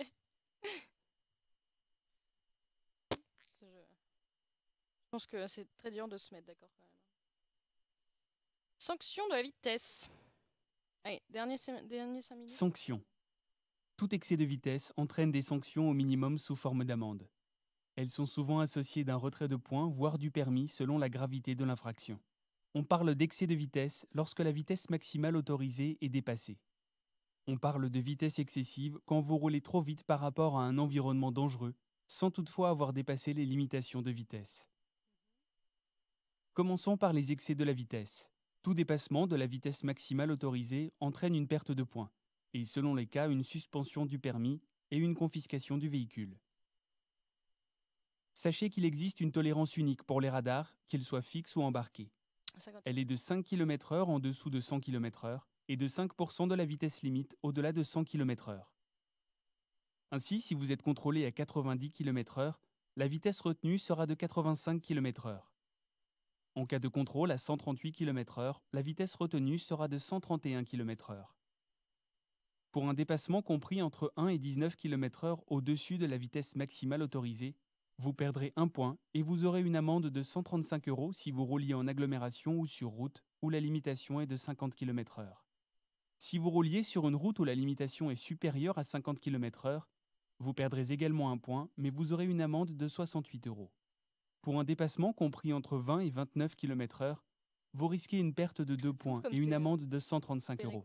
S1: pense que c'est très dur de se mettre d'accord quand Sanction de la vitesse. Allez, dernier, 5 minutes. Sanction.
S5: Tout excès de vitesse entraîne des sanctions au minimum sous forme d'amende. Elles sont souvent associées d'un retrait de points, voire du permis, selon la gravité de l'infraction. On parle d'excès de vitesse lorsque la vitesse maximale autorisée est dépassée. On parle de vitesse excessive quand vous roulez trop vite par rapport à un environnement dangereux, sans toutefois avoir dépassé les limitations de vitesse. Commençons par les excès de la vitesse. Tout dépassement de la vitesse maximale autorisée entraîne une perte de points, et selon les cas, une suspension du permis et une confiscation du véhicule. Sachez qu'il existe une tolérance unique pour les radars, qu'ils soient fixes ou embarqués. Elle est de 5 km/h en dessous de 100 km/h et de 5% de la vitesse limite au-delà de 100 km/h. Ainsi, si vous êtes contrôlé à 90 km/h, la vitesse retenue sera de 85 km/h. En cas de contrôle à 138 km/h, la vitesse retenue sera de 131 km/h. Pour un dépassement compris entre 1 et 19 km/h au-dessus de la vitesse maximale autorisée, vous perdrez un point et vous aurez une amende de 135 euros si vous rouliez en agglomération ou sur route où la limitation est de 50 km/h. Si vous rouliez sur une route où la limitation est supérieure à 50 km/h, vous perdrez également un point, mais vous aurez une amende de 68 euros. Pour un dépassement compris entre 20 et 29 km/h, vous risquez une perte de 2 points et une amende de 135 euros.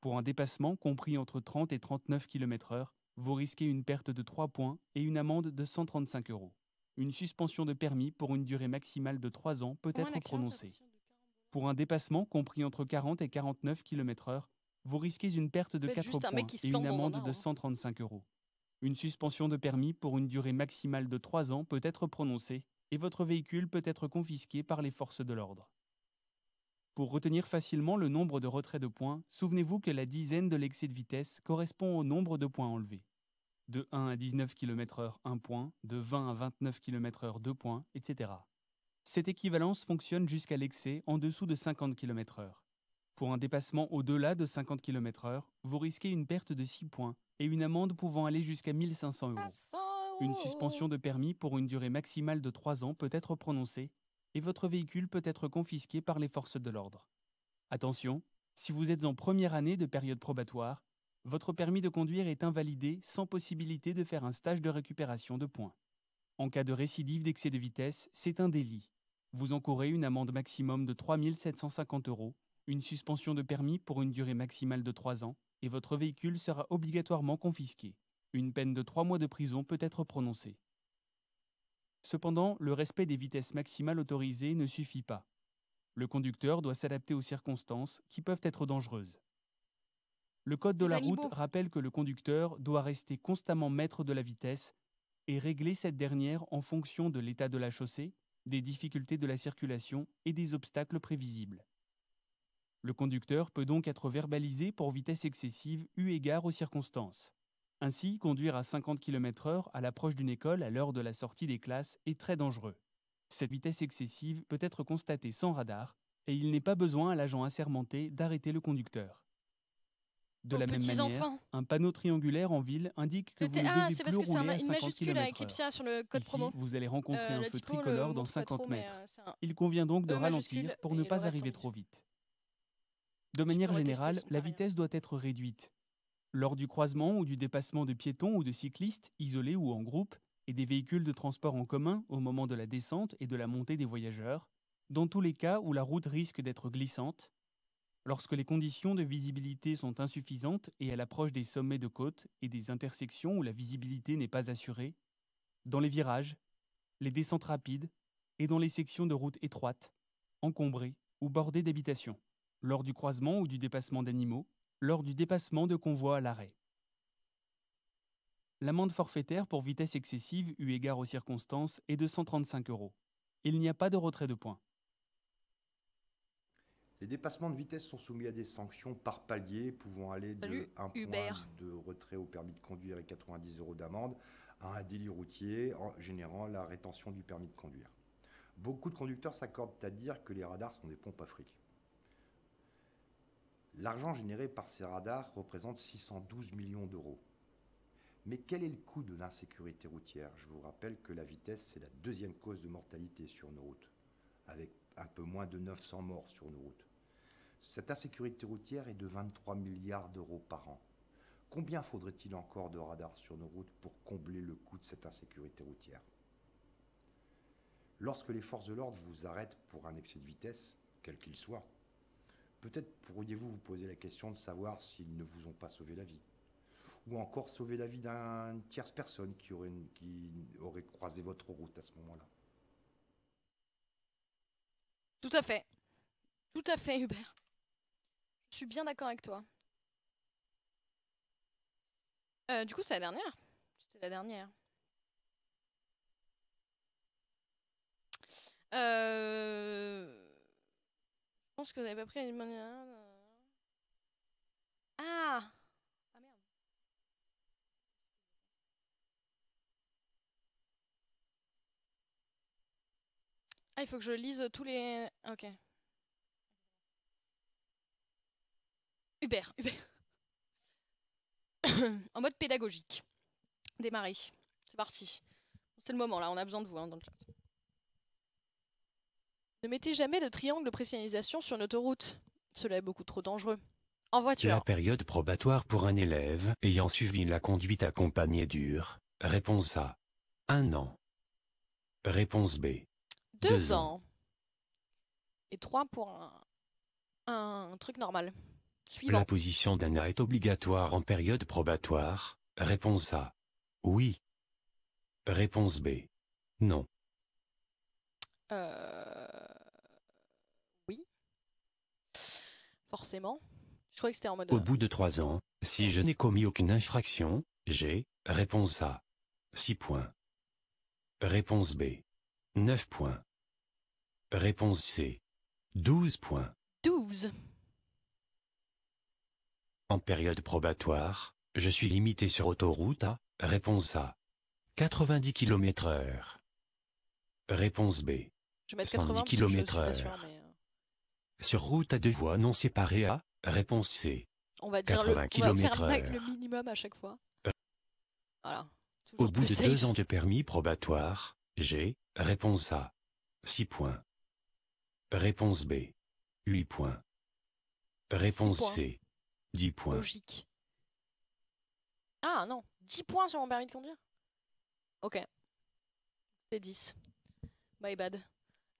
S5: Pour un dépassement compris entre 30 et 39 km/h, vous risquez une perte de 3 points et une amende de 135 euros. Une suspension de permis pour une durée maximale de 3 ans peut être prononcée. Pour un dépassement compris entre 40 et 49 km/h, vous risquez une perte de 4 points et une amende de 135 hein. euros. Une suspension de permis pour une durée maximale de 3 ans peut être prononcée et votre véhicule peut être confisqué par les forces de l'ordre. Pour retenir facilement le nombre de retraits de points, souvenez-vous que la dizaine de l'excès de vitesse correspond au nombre de points enlevés. De 1 à 19 km/h 1 point, de 20 à 29 km/h 2 points, etc. Cette équivalence fonctionne jusqu'à l'excès en dessous de 50 km/h. Pour un dépassement au-delà de 50 km/h, vous risquez une perte de 6 points et une amende pouvant aller jusqu'à 1500 euros. Ah, une oh, oh, suspension oh. de permis pour une durée maximale de 3 ans peut être prononcée et votre véhicule peut être confisqué par les forces de l'ordre. Attention, si vous êtes en première année de période probatoire, votre permis de conduire est invalidé sans possibilité de faire un stage de récupération de points. En cas de récidive d'excès de vitesse, c'est un délit. Vous encourez une amende maximum de 3 750 euros, une suspension de permis pour une durée maximale de 3 ans, et votre véhicule sera obligatoirement confisqué. Une peine de trois mois de prison peut être prononcée. Cependant, le respect des vitesses maximales autorisées ne suffit pas. Le conducteur doit s'adapter aux circonstances qui peuvent être dangereuses. Le Code de la route rappelle que le conducteur doit rester constamment maître de la vitesse et régler cette dernière en fonction de l'état de la chaussée, des difficultés de la circulation et des obstacles prévisibles. Le conducteur peut donc être verbalisé pour vitesse excessive eu égard aux circonstances. Ainsi, conduire à 50 km/h à l'approche d'une école à l'heure de la sortie des classes est très dangereux. Cette vitesse excessive peut être constatée sans radar, et il n'est pas besoin à l'agent assermenté d'arrêter le conducteur. De la même manière, un panneau triangulaire en ville indique que vous ah, plus rouler
S1: 50
S5: vous allez euh, rencontrer un feu tricolore dans 50 mètres. Euh, il convient donc de euh, ralentir pour ne pas arriver trop vite. De manière générale, la vitesse doit être réduite lors du croisement ou du dépassement de piétons ou de cyclistes, isolés ou en groupe, et des véhicules de transport en commun au moment de la descente et de la montée des voyageurs, dans tous les cas où la route risque d'être glissante, lorsque les conditions de visibilité sont insuffisantes et à l'approche des sommets de côtes et des intersections où la visibilité n'est pas assurée, dans les virages, les descentes rapides et dans les sections de routes étroites, encombrées ou bordées d'habitations, lors du croisement ou du dépassement d'animaux, lors du dépassement de convoi à l'arrêt. L'amende forfaitaire pour vitesse excessive eu égard aux circonstances est de 135 euros. Il n'y a pas de retrait de points.
S4: Les dépassements de vitesse sont soumis à des sanctions par palier pouvant aller de 1 point de retrait au permis de conduire et 90 euros d'amende à un délit routier en générant la rétention du permis de conduire. Beaucoup de conducteurs s'accordent à dire que les radars sont des pompes à fric. L'argent généré par ces radars représente 612 millions d'euros. Mais quel est le coût de l'insécurité routière Je vous rappelle que la vitesse, c'est la deuxième cause de mortalité sur nos routes, avec un peu moins de 900 morts sur nos routes. Cette insécurité routière est de 23 milliards d'euros par an. Combien faudrait-il encore de radars sur nos routes pour combler le coût de cette insécurité routière Lorsque les forces de l'ordre vous arrêtent pour un excès de vitesse, quel qu'il soit, Peut-être pourriez-vous vous poser la question de savoir s'ils ne vous ont pas sauvé la vie. Ou encore sauvé la vie d'une tierce personne qui aurait, croisé votre route à ce moment-là.
S1: Tout à fait. Tout à fait, Hubert. Je suis bien d'accord avec toi. Euh, du coup, c'est la dernière. C'est la dernière. Euh, pense que vous avez pas pris hein, euh. Ah Ah merde. Ah, il faut que je lise tous les. Ok. Hubert, [COUGHS] en mode pédagogique. Démarrer. C'est parti. C'est le moment là, on a besoin de vous hein, dans le chat. Ne mettez jamais de triangle de pressionnisation sur une autoroute. Cela est beaucoup trop dangereux. En voiture. La
S6: période probatoire pour un élève ayant suivi la conduite accompagnée dure. Réponse A. Un an. Réponse B. Deux, ans.
S1: Et trois pour un, un truc normal. Suivant. La
S6: position d'un A est obligatoire en période probatoire. Réponse A. Oui. Réponse B. Non.
S1: Euh... Forcément. Je croyais que c'était en mode... Au euh, bout
S6: de trois ans, si je n'ai commis aucune infraction, j'ai... Réponse A. 6 points. Réponse B. 9 points. Réponse C. 12 points. 12. En période probatoire, je suis limité sur autoroute à, réponse A. 90 km heure. Réponse B.
S1: Je 110 km h
S6: sur route à deux voies non séparées à, réponse C.
S1: On va dire 80 le, on va faire le minimum à chaque fois. Euh. Voilà.
S6: Au bout de deux ans de permis probatoire, G, réponse A. 6 points. Réponse B. 8 points. Réponse C. 10 points. Logique.
S1: Ah non, 10 points sur mon permis de conduire Ok. C'est 10. My bad.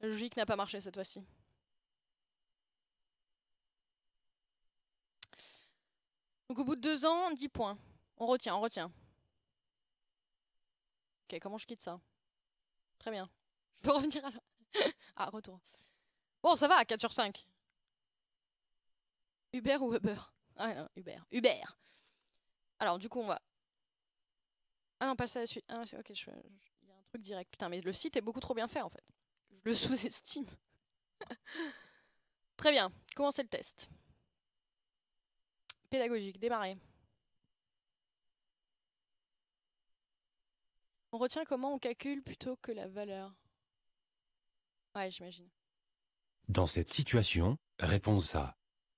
S1: La logique n'a pas marché cette fois-ci. Donc au bout de deux ans, 10 points. On retient, on retient. Ok, comment je quitte ça Très bien. [LAUGHS] Je peux revenir à la... [LAUGHS] ah, retour. Bon, ça va, 4 sur 5. Uber ou Uber Ah non, Uber. Uber Alors, du coup, on va... Ah non, passe à la suite. Ah, c'est ok, il y a un truc direct. Putain, mais le site est beaucoup trop bien fait, en fait. Je le [LAUGHS] sous-estime. Très bien, commencez le test pédagogique. Démarrer. On retient comment on calcule plutôt que la valeur. Ouais, j'imagine.
S6: Dans cette situation, réponse A.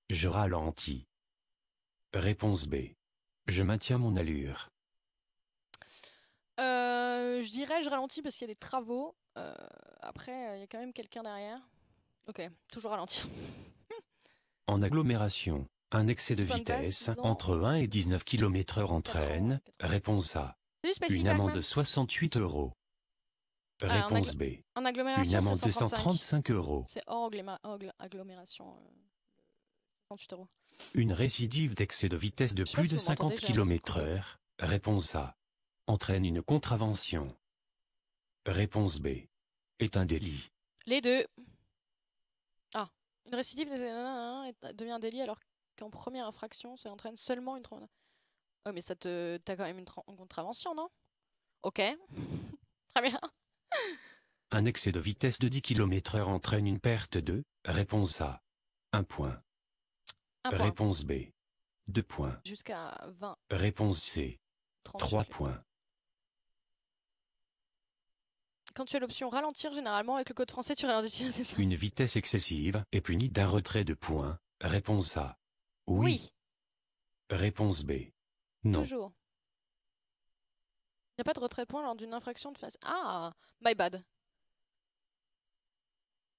S6: Je ralentis. Réponse B. Je maintiens mon allure.
S1: Euh, je dirais je ralentis parce qu'il y a des travaux. Euh, après, euh, il y a quand même quelqu'un derrière. Ok, toujours ralentir.
S6: [LAUGHS] en agglomération, un excès de vitesse entre 1 et 19 km h entraîne, réponse A, une amende de 68 euros. Ah, réponse B, une amende de 135 euros. C'est
S1: agglomération. Euh, euros.
S6: Une récidive d'excès de vitesse de plus de 50 km h réponse A, entraîne une contravention. Réponse B, est un délit.
S1: Les deux. Ah, une récidive devient un délit alors que qu'en première infraction, ça entraîne seulement une... Oh, mais ça te... T'as quand même une, contravention, non Ok. [LAUGHS] Très bien.
S6: Un excès de vitesse de 10 km h entraîne une perte de... Réponse A. 1 point. Un Réponse B. 2 points.
S1: Jusqu'à 20.
S6: Réponse C. 3 points.
S1: Quand tu as l'option ralentir, généralement, avec le code français, tu ralentis, [LAUGHS]
S6: Une vitesse excessive est punie d'un retrait de points. Réponse A. Oui. Réponse B. Non.
S1: Toujours. Il n'y a pas de retrait-point lors d'une infraction de face. Ah, my bad.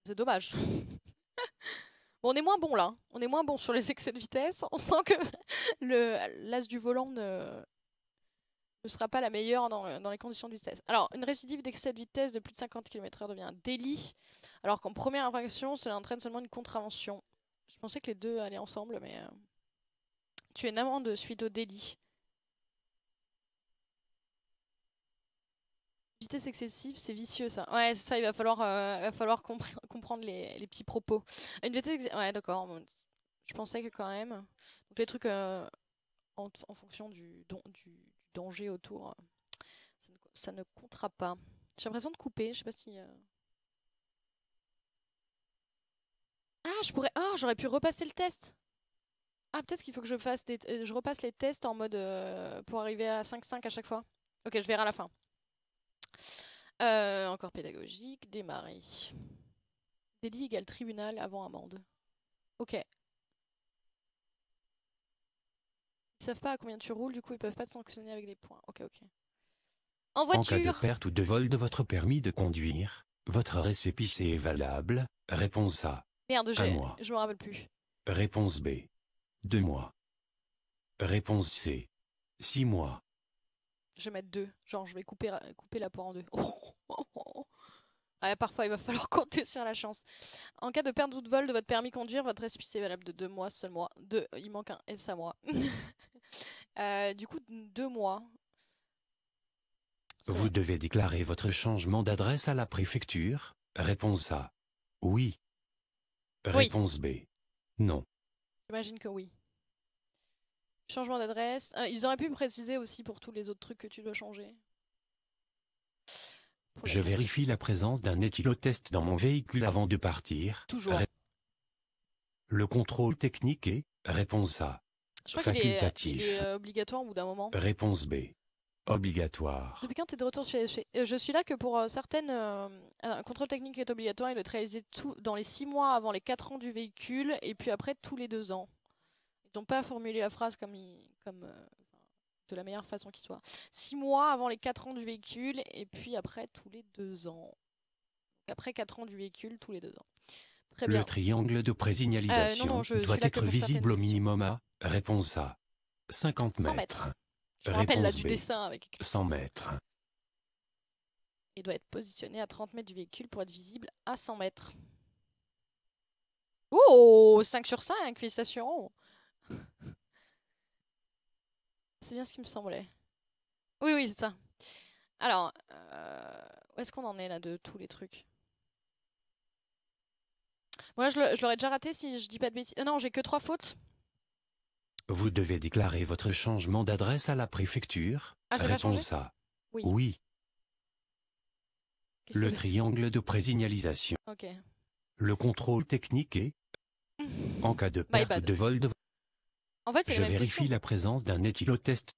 S1: C'est dommage. [LAUGHS] on est moins bon là. On est moins bon sur les excès de vitesse. On sent que [LAUGHS] l'as du volant ne, ne sera pas la meilleure dans, dans, les conditions de vitesse. Alors, une récidive d'excès de vitesse de plus de 50 km/h devient un délit, alors qu'en première infraction, cela entraîne seulement une contravention. Je pensais que les deux allaient ensemble, mais. Euh, tu es naman de suite au délit. Vitesse excessive, c'est vicieux ça. Ouais, c'est ça, il va falloir, euh, falloir comprendre les, petits propos. Une vitesse Ouais, d'accord. Je pensais que quand même. Donc les trucs euh, en, fonction du, don, du, danger autour, ça ne, comptera pas. J'ai l'impression de couper, je sais pas si. Ah, je pourrais. Ah, j'aurais pu repasser le test. Ah, peut-être qu'il faut que je fasse je repasse les tests en mode euh, pour arriver à 5-5 à chaque fois. Ok, je verrai à la fin. Euh, encore pédagogique, démarrer. Délit égal tribunal avant amende. Ok. Ils savent pas à combien tu roules, du coup ils peuvent pas te sanctionner avec des points. Ok, ok. En voiture En cas de perte
S6: ou de vol de votre permis de conduire, votre récépissé est valable. Réponse A. Merde, me rappelle plus. Réponse B. Deux mois. Réponse C. Six mois.
S1: Je vais mettre deux. Genre, je vais couper, couper la poire en deux. [LAUGHS] parfois, il va falloir [LAUGHS] compter sur la chance. En cas de perte ou de vol de votre permis de conduire, votre SPC est valable de deux mois seulement. Deux, il manque un S à moi. [LAUGHS] Euh, du coup, deux mois.
S6: Vous devez déclarer votre changement d'adresse à la préfecture. Réponse A. Oui. Réponse B. Non.
S1: J'imagine que oui. Changement d'adresse. Ah, ils auraient pu me préciser aussi pour tous les autres trucs que tu dois changer.
S6: Je vérifie la présence d'un éthylotest dans mon véhicule avant de partir. Toujours. le contrôle technique est réponse A. Je crois euh,
S1: obligatoire au bout d'un moment.
S6: Réponse B obligatoire.
S1: Depuis quand tu es de retour euh, Je suis là que pour euh, certaines... Euh, un contrôle technique est obligatoire, et doit être réalisé tout, dans les 6 mois avant les 4 ans du véhicule, et puis après tous les 2 ans. Ils n'ont pas formulé la phrase comme, de la meilleure façon qui soit. 6 mois avant les 4 ans du véhicule, et puis après tous les 2 ans. Après 4 ans du véhicule, tous les 2 ans. Très bien. Le
S6: triangle de présignalisation doit être visible au minimum à... Réponse à, 50 mètres. Je rappelle là du dessin avec 100 mètres.
S1: Il doit être positionné à 30 mètres du véhicule pour être visible à 100 mètres. Oh 5 sur 5, félicitations [LAUGHS] C'est bien ce qui me semblait. Oui, oui, c'est ça. Alors, euh, où est-ce qu'on en est là de tous les trucs Moi, je l'aurais déjà raté si je dis pas de bêtises. Euh, non, j'ai que 3 fautes
S6: vous devez déclarer votre changement d'adresse à la préfecture. Ah, Réponse A. Oui. Le triangle de présignalisation. Ok. Le contrôle technique et [LAUGHS] en cas de perte de vol de...
S1: En fait, je vérifie
S6: la présence d'un éthylotest.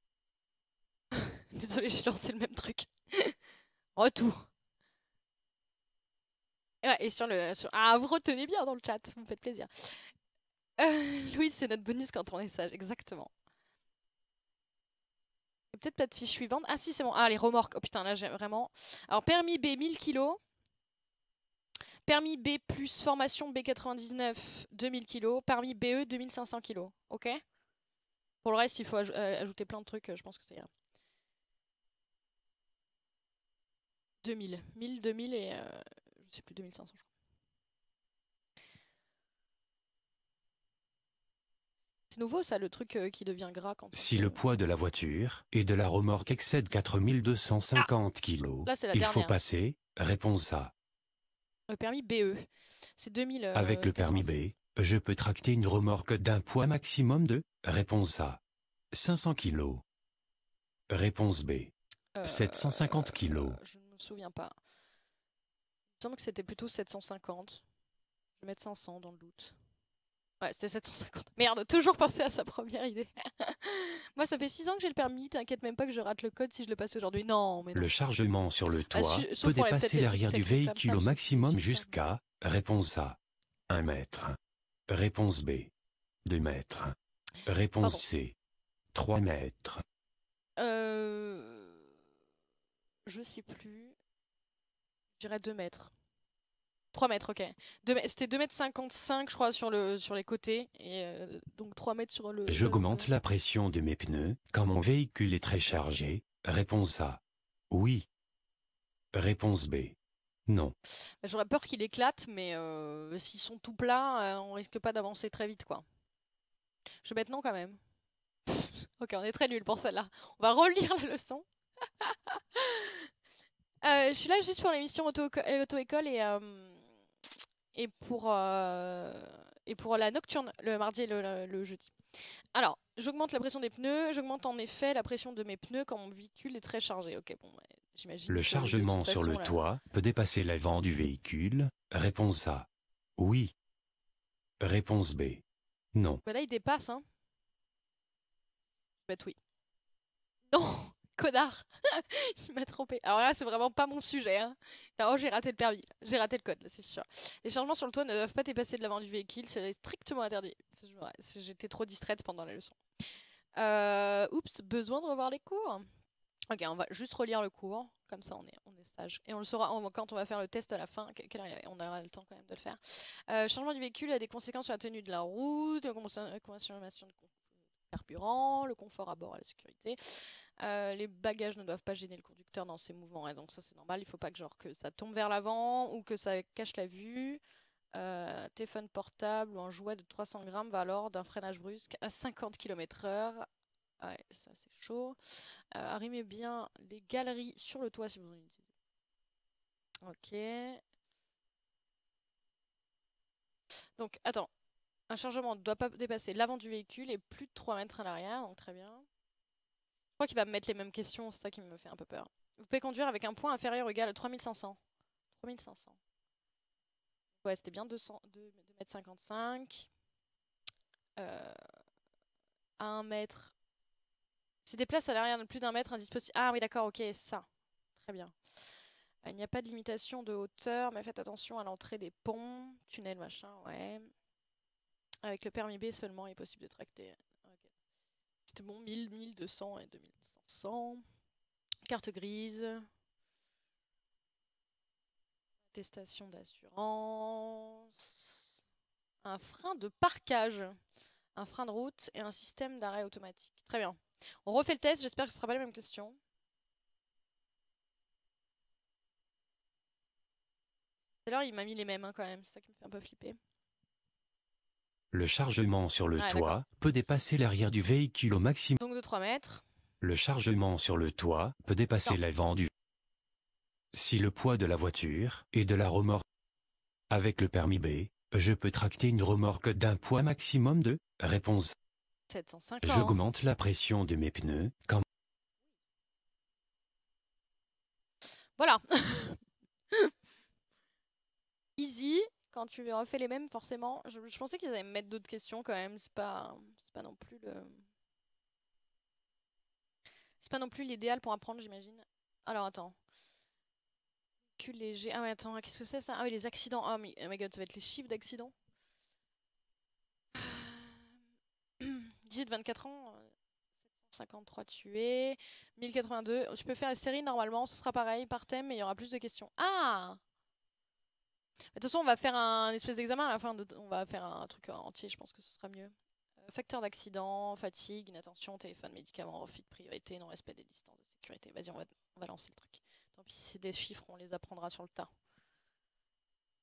S1: [LAUGHS] Désolé, j'ai lancé le même truc. [LAUGHS] Retour. Et, sur le... Ah, vous retenez bien dans le chat, vous me faites plaisir. Euh, Louis, c'est notre bonus quand on est sage, exactement. Peut-être pas de fiche suivante. Ah si, c'est bon. Ah, les remorques. Oh putain, là j'ai vraiment... Alors, permis B, 1000 kg. Permis B plus formation B99, 2000 kg. Permis BE, 2500 kg. Ok Pour le reste, il faut euh, ajouter plein de trucs. Euh, je pense que c'est ira. 2000. 1000, 2000 et... je sais plus, 2500 je crois. nouveau ça, le truc euh, qui devient gras quand...
S6: Si le poids de la voiture et de la remorque excède 4250 ah kg,
S1: il faut passer,
S6: réponse A.
S1: Le permis BE, c'est 2000... Euh, Avec le permis B,
S6: je peux tracter une remorque d'un poids maximum de, réponse A, 500 kg. Réponse B, 750 euh, kg. je ne
S1: me souviens pas. Il me semble que c'était plutôt 750. Je vais mettre 500 dans le doute. Ouais, c'était 750. Merde, toujours penser à sa première idée. [LAUGHS] Moi, ça fait 6 ans que j'ai le permis, t'inquiète même pas que je rate le code si je le passe aujourd'hui. Non, mais non. Le
S6: chargement sur le ah, toit peut dépasser l'arrière du véhicule au maximum jusqu'à, réponse A, 1 mètre. Réponse B, 2 mètres. Réponse C, 3 mètres.
S1: Euh... Je sais plus. Je dirais 2 mètres. 3 mètres, ok. C'était 2 mètres 55, je crois, sur, le, sur les côtés, euh, donc 3 mètres sur le... J'augmente
S6: la pression de mes pneus, quand mon véhicule est très chargé. Réponse A. Oui. Réponse B. Non.
S1: Bah, j'aurais peur qu'il éclate, mais euh, s'ils sont tout plats, euh, on risque pas d'avancer très vite, quoi. Je vais mettre non quand même. [LAUGHS] ok, on est très nuls pour celle-là. On va relire la leçon. [LAUGHS] je suis là juste pour l'émission auto-école et et pour, euh, et pour la nocturne le mardi et le, jeudi. Alors, j'augmente la pression des pneus, j'augmente en effet la pression de mes pneus quand mon véhicule est très chargé. Ok, bon, j'imagine. Le chargement sur le toit
S6: peut dépasser l'avant du véhicule Réponse A. Oui. Réponse B. Non.
S1: Bah là, il dépasse, hein. Bah oui. Non connard, [LAUGHS] il m'a trompé. Alors là, c'est vraiment pas mon sujet. Hein. j'ai raté le permis, j'ai raté le code, c'est sûr. Les changements sur le toit ne doivent pas dépasser de l'avant du véhicule, c'est strictement interdit. J'étais trop distraite pendant la leçon. Euh, oups, besoin de revoir les cours. Ok, on va juste relire le cours, comme ça on est, on est sage. Et on le saura quand on va faire le test à la fin, on aura le temps quand même de le faire. Euh, changement du véhicule a des conséquences sur la tenue de la route, la consommation de carburant, le confort à bord et la sécurité. Euh, les bagages ne doivent pas gêner le conducteur dans ses mouvements. Et hein, donc ça, c'est normal. Il ne faut pas que, genre, que ça tombe vers l'avant ou que ça cache la vue. Euh, téléphone portable ou un jouet de 300 grammes va alors d'un freinage brusque à 50 km/h. Ouais, ça c'est chaud. Euh, arrimez bien les galeries sur le toit si vous en utilisez. Ok. Donc, attends. Un chargement ne doit pas dépasser l'avant du véhicule et plus de 3 mètres à l'arrière. Donc, très bien. Je crois qu'il va me mettre les mêmes questions, c'est ça qui me fait un peu peur. Vous pouvez conduire avec un point inférieur ou égal à 3500. 3500. Ouais, c'était bien 2,55 m à 1 mètre. Se déplace à l'arrière de plus d'un mètre un dispositif. Ah oui, d'accord, ok, ça. Très bien. Euh, il n'y a pas de limitation de hauteur, mais faites attention à l'entrée des ponts, tunnels, machin, ouais. Avec le permis B seulement, il est possible de tracter bon, 1000, 1200 et 2500. Carte grise. Attestation d'assurance. Un frein de parquage. Un frein de route et un système d'arrêt automatique. Très bien. On refait le test, j'espère que ce ne sera pas la même question. alors il m'a mis les mêmes hein, quand même, c'est ça qui me fait un peu flipper.
S6: Le chargement sur le toit peut dépasser l'arrière du véhicule au maximum.
S1: de 3 mètres.
S6: Le chargement sur le toit peut dépasser l'avant du Si le poids de la voiture et de la remorque... Avec le permis B, je peux tracter une remorque d'un poids maximum de... Réponse.
S1: 750. J'augmente
S6: la pression de mes pneus quand...
S1: Voilà. [LAUGHS] Easy quand tu refais les mêmes, forcément. Je, pensais qu'ils allaient me mettre d'autres questions quand même. C'est pas, c'est pas non plus le. C'est pas non plus l'idéal pour apprendre, j'imagine. Alors attends. Que léger. Ah ouais, attends, qu'est-ce que c'est ça Ah oui, les accidents. Ah, oh, my god, ça va être les chiffres d'accidents. 18-24 euh, [CLEARS THROAT] ans, 753 euh, tués, 1082. Je peux faire la série normalement, ce sera pareil par thème, mais il y aura plus de questions. Ah bah, de toute façon, on va faire un espèce d'examen à la fin. De... On va faire un truc entier, je pense que ce sera mieux. Euh, facteur d'accident, fatigue, inattention, téléphone, médicaments, refus de priorité, non-respect des distances de sécurité. Vas-y, on va, lancer le truc. Tant pis, c'est des chiffres, on les apprendra sur le tas.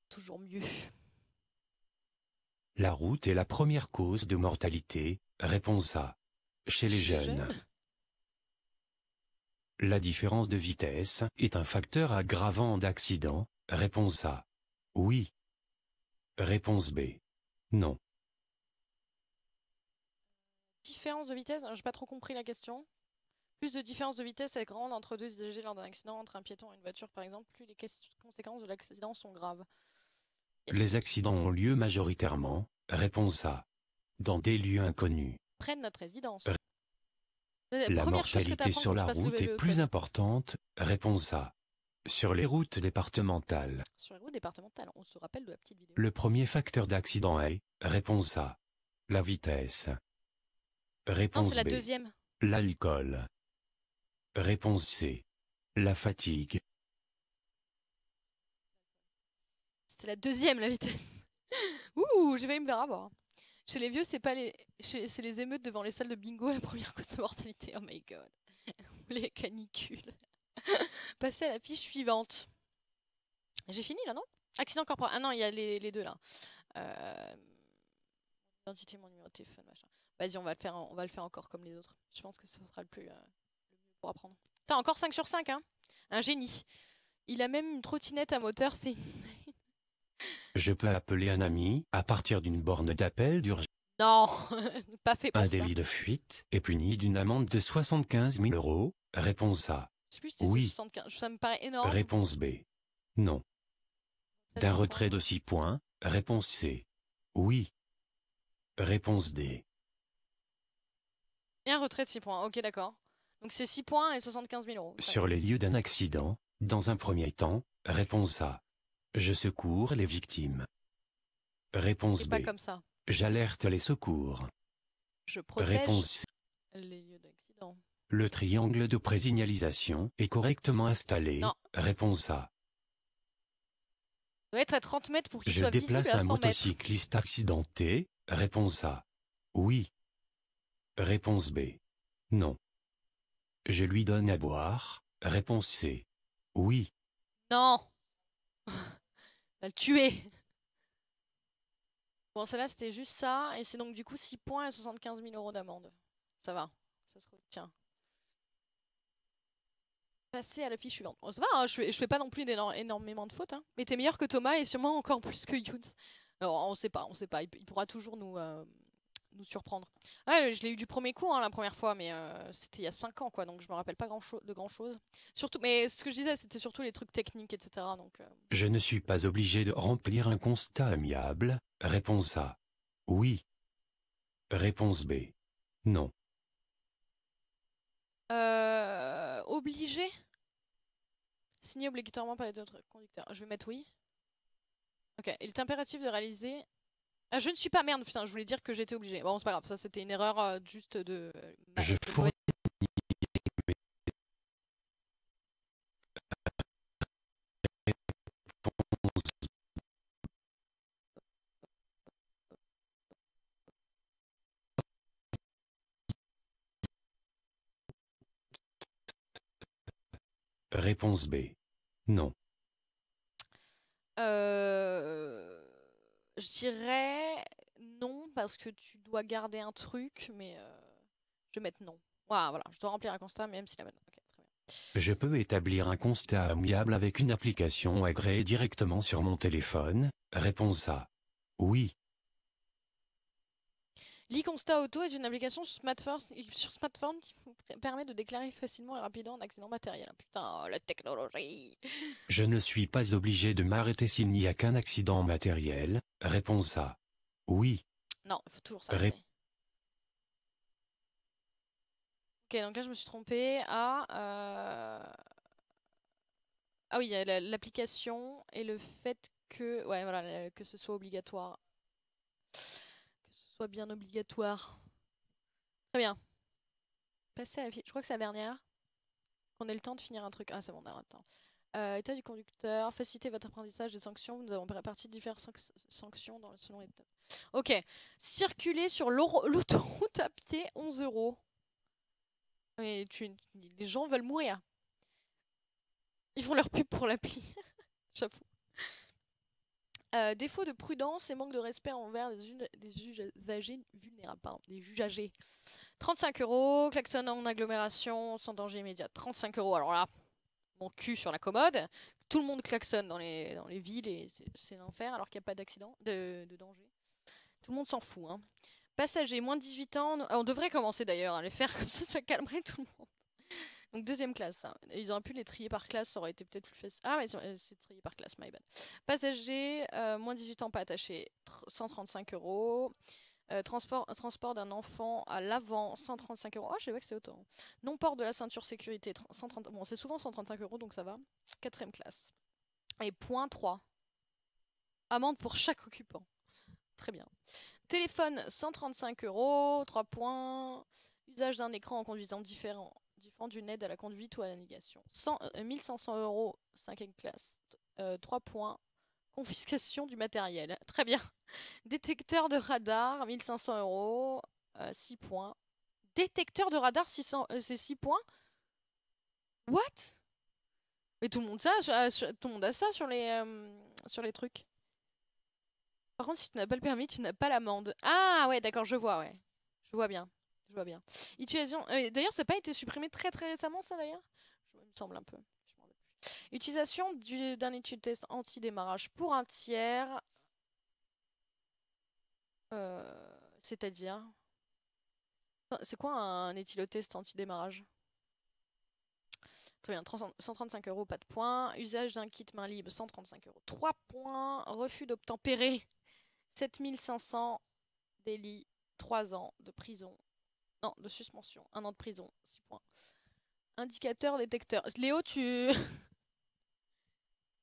S1: Toujours mieux.
S6: La route est la première cause de mortalité, réponse A. Chez les jeunes. jeunes la différence de vitesse est un facteur aggravant d'accident, réponse A. Oui. Réponse B. Non.
S1: Différence de vitesse, hein, j'ai pas trop compris la question. Plus de différence de vitesse est grande entre deux usagers lors d'un accident, entre un piéton et une voiture par exemple, plus les conséquences de l'accident sont graves.
S6: Les accidents ont lieu majoritairement, réponse A, dans des lieux inconnus.
S1: Prennent notre résidence. Euh, la, la mortalité sur la route est plus
S6: importante, réponse A, sur les routes départementales.
S1: Sur les routes départementales, on se rappelle de la petite vidéo.
S6: Le premier facteur d'accident est, réponse A, la vitesse. Réponse non, la deuxième. L'alcool. Réponse C, la fatigue.
S1: C'est la deuxième, la vitesse. [LAUGHS] Ouh, je vais me faire avoir. Chez les vieux, c'est pas les, c'est les émeutes devant les salles de bingo la première cause de mortalité. Oh my god. [LAUGHS] les canicules. [LAUGHS] passer à la fiche suivante. J'ai fini là, non Accident corporel. Ah non, il y a les, deux là. Euh, identité, mon numéro de téléphone, machin. Vas-y, on va le faire, on va le faire encore comme les autres. Je pense que ce sera le plus, euh, pour apprendre. T'as encore 5 sur 5, hein Un génie. Il a même une trottinette à moteur, c'est
S6: Je peux appeler un ami à partir d'une borne d'appel d'urgence.
S1: Non, [LAUGHS] pas fait pour Un délit de
S6: fuite est puni d'une amende de 75 000 euros. Réponse A
S1: plus oui. 75. Ça me paraît énorme.
S6: Réponse B. Non. D'un retrait de 6 points, réponse C. Oui. Réponse D.
S1: Et un retrait de 6 points, ok d'accord. Donc c'est 6 points et 75 000 euros.
S6: Sur les lieux d'un accident, dans un premier temps, réponse A. Je secours les victimes. Réponse B. Pas comme ça. J'alerte les secours.
S1: Je protège réponse
S6: les lieux d'accident. Le triangle de présignalisation est correctement installé. Non. Réponse A.
S1: doit être à 30 mètres pour qu'il soit visible à 100 Je déplace un
S6: motocycliste accidenté. Réponse A. Oui. Réponse B. Non. Je lui donne à boire. Réponse C. Oui.
S1: Non. [LAUGHS] va le tuer. Bon, celle-là, c'était juste ça. Et c'est donc du coup 6 points et 75 000 euros d'amende. Ça va. Ça se retient passer à la fiche suivante. On va, hein, je, fais, je fais pas non plus énormément de fautes. Hein. Mais t'es meilleur que Thomas et sûrement encore plus que Younes. Alors, on sait pas, on sait pas. Il, pourra toujours nous, euh, nous surprendre. je l'ai eu du premier coup hein, la première fois, mais euh, c'était il y a 5 ans, quoi. Donc je me rappelle pas grand de grand chose. Surtout, mais ce que je disais, c'était surtout les trucs techniques, etc. Donc, euh.
S6: Je ne suis pas obligé de remplir un constat amiable. Réponse A. Oui. Réponse B. Non.
S1: Euh, obligé Signé obligatoirement par les autres conducteurs. Je vais mettre oui. Ok, il est impératif de réaliser... Ah, je ne suis pas merde, putain, je voulais dire que j'étais obligé. Bon, c'est pas grave, ça c'était une erreur euh, juste de...
S6: Je Réponse B. Non.
S1: Euh, je dirais non parce que tu dois garder un truc, mais euh, je vais mettre non. Ah, voilà, je dois remplir un constat, même si la très bien.
S6: Je peux établir un constat amiable avec une application agréée directement sur mon téléphone. Réponse A. Oui.
S1: L'e-constat auto est une application sur smartphone, sur smartphone qui permet de déclarer facilement et rapidement un accident matériel. Putain, la technologie
S6: Je ne suis pas obligé de m'arrêter s'il n'y a qu'un accident matériel. Réponse à Oui.
S1: Non, il faut toujours s'arrêter. ok, donc là je me suis trompée à... Euh, ah oui, l'application et le fait que... Ouais, voilà, que ce soit obligatoire bien obligatoire. Très bien. Passer Je crois que c'est la dernière. On ait le temps de finir un truc. Ah, c'est bon, on a le temps. Euh, état du conducteur, faciliter votre apprentissage des sanctions. Nous avons réparti différentes sanctions dans selon l'état. Ok. Circuler sur [LAUGHS] l'autoroute à pied, 11 euros. les gens veulent mourir. Ils font leur pub pour l'appli. [LAUGHS] J'avoue. Euh, défaut de prudence et manque de respect envers des, juges âgés vulnérables. des juges âgés. 35 euros, klaxon en agglomération, sans danger immédiat. 35 euros, alors là, mon cul sur la commode. Tout le monde klaxonne dans les, les villes et c'est l'enfer alors qu'il n'y a pas d'accident, de, danger. Tout le monde s'en fout. Hein. Passager, moins de 18 ans, on devrait commencer d'ailleurs à les faire [LAUGHS] comme ça, ça calmerait tout le monde deuxième classe, hein. ils auraient pu les trier par classe, ça aurait été peut-être plus facile. Ah mais euh, c'est trié par classe, my bad. Passager, euh, moins 18 ans pas attaché, 135 euros. Euh, transport, transport d'un enfant à l'avant, 135 euros. Oh, je savais que c'est autant. Non-port de la ceinture sécurité, 130... Bon, c'est souvent 135 euros, donc ça va. Quatrième classe. Et point 3. Amende pour chaque occupant. Très bien. Téléphone, 135 euros, 3 points. Usage d'un écran en conduisant différent, différent d'une aide à la conduite ou à la négation. 1500 euh, euros, 5e classe, 3 euh, points, confiscation du matériel. Très bien. [LAUGHS] Détecteur de radar, 1500 euros, 6 euh, points. Détecteur de radar, 600, c'est 6 points What Mais tout le monde, ça, a ça sur les, sur les trucs. Par contre, si tu n'as pas le permis, tu n'as pas l'amende. Ah ouais, d'accord, je vois, ouais. Je vois bien. Euh, d'ailleurs, ça n'a pas été supprimé très très récemment, ça d'ailleurs Je me semble un peu. Utilisation du, d'un étude test anti-démarrage pour un tiers. Euh, c'est-à-dire. C'est quoi un étude-test anti-démarrage Très bien, 135 euros, pas de points. Usage d'un kit main libre, 135 euros, 3 points. Refus d'obtempérer, 7500. délits, 3 ans de prison de suspension, un an de prison, 6 points. Indicateur, détecteur. Léo, tu... [LAUGHS]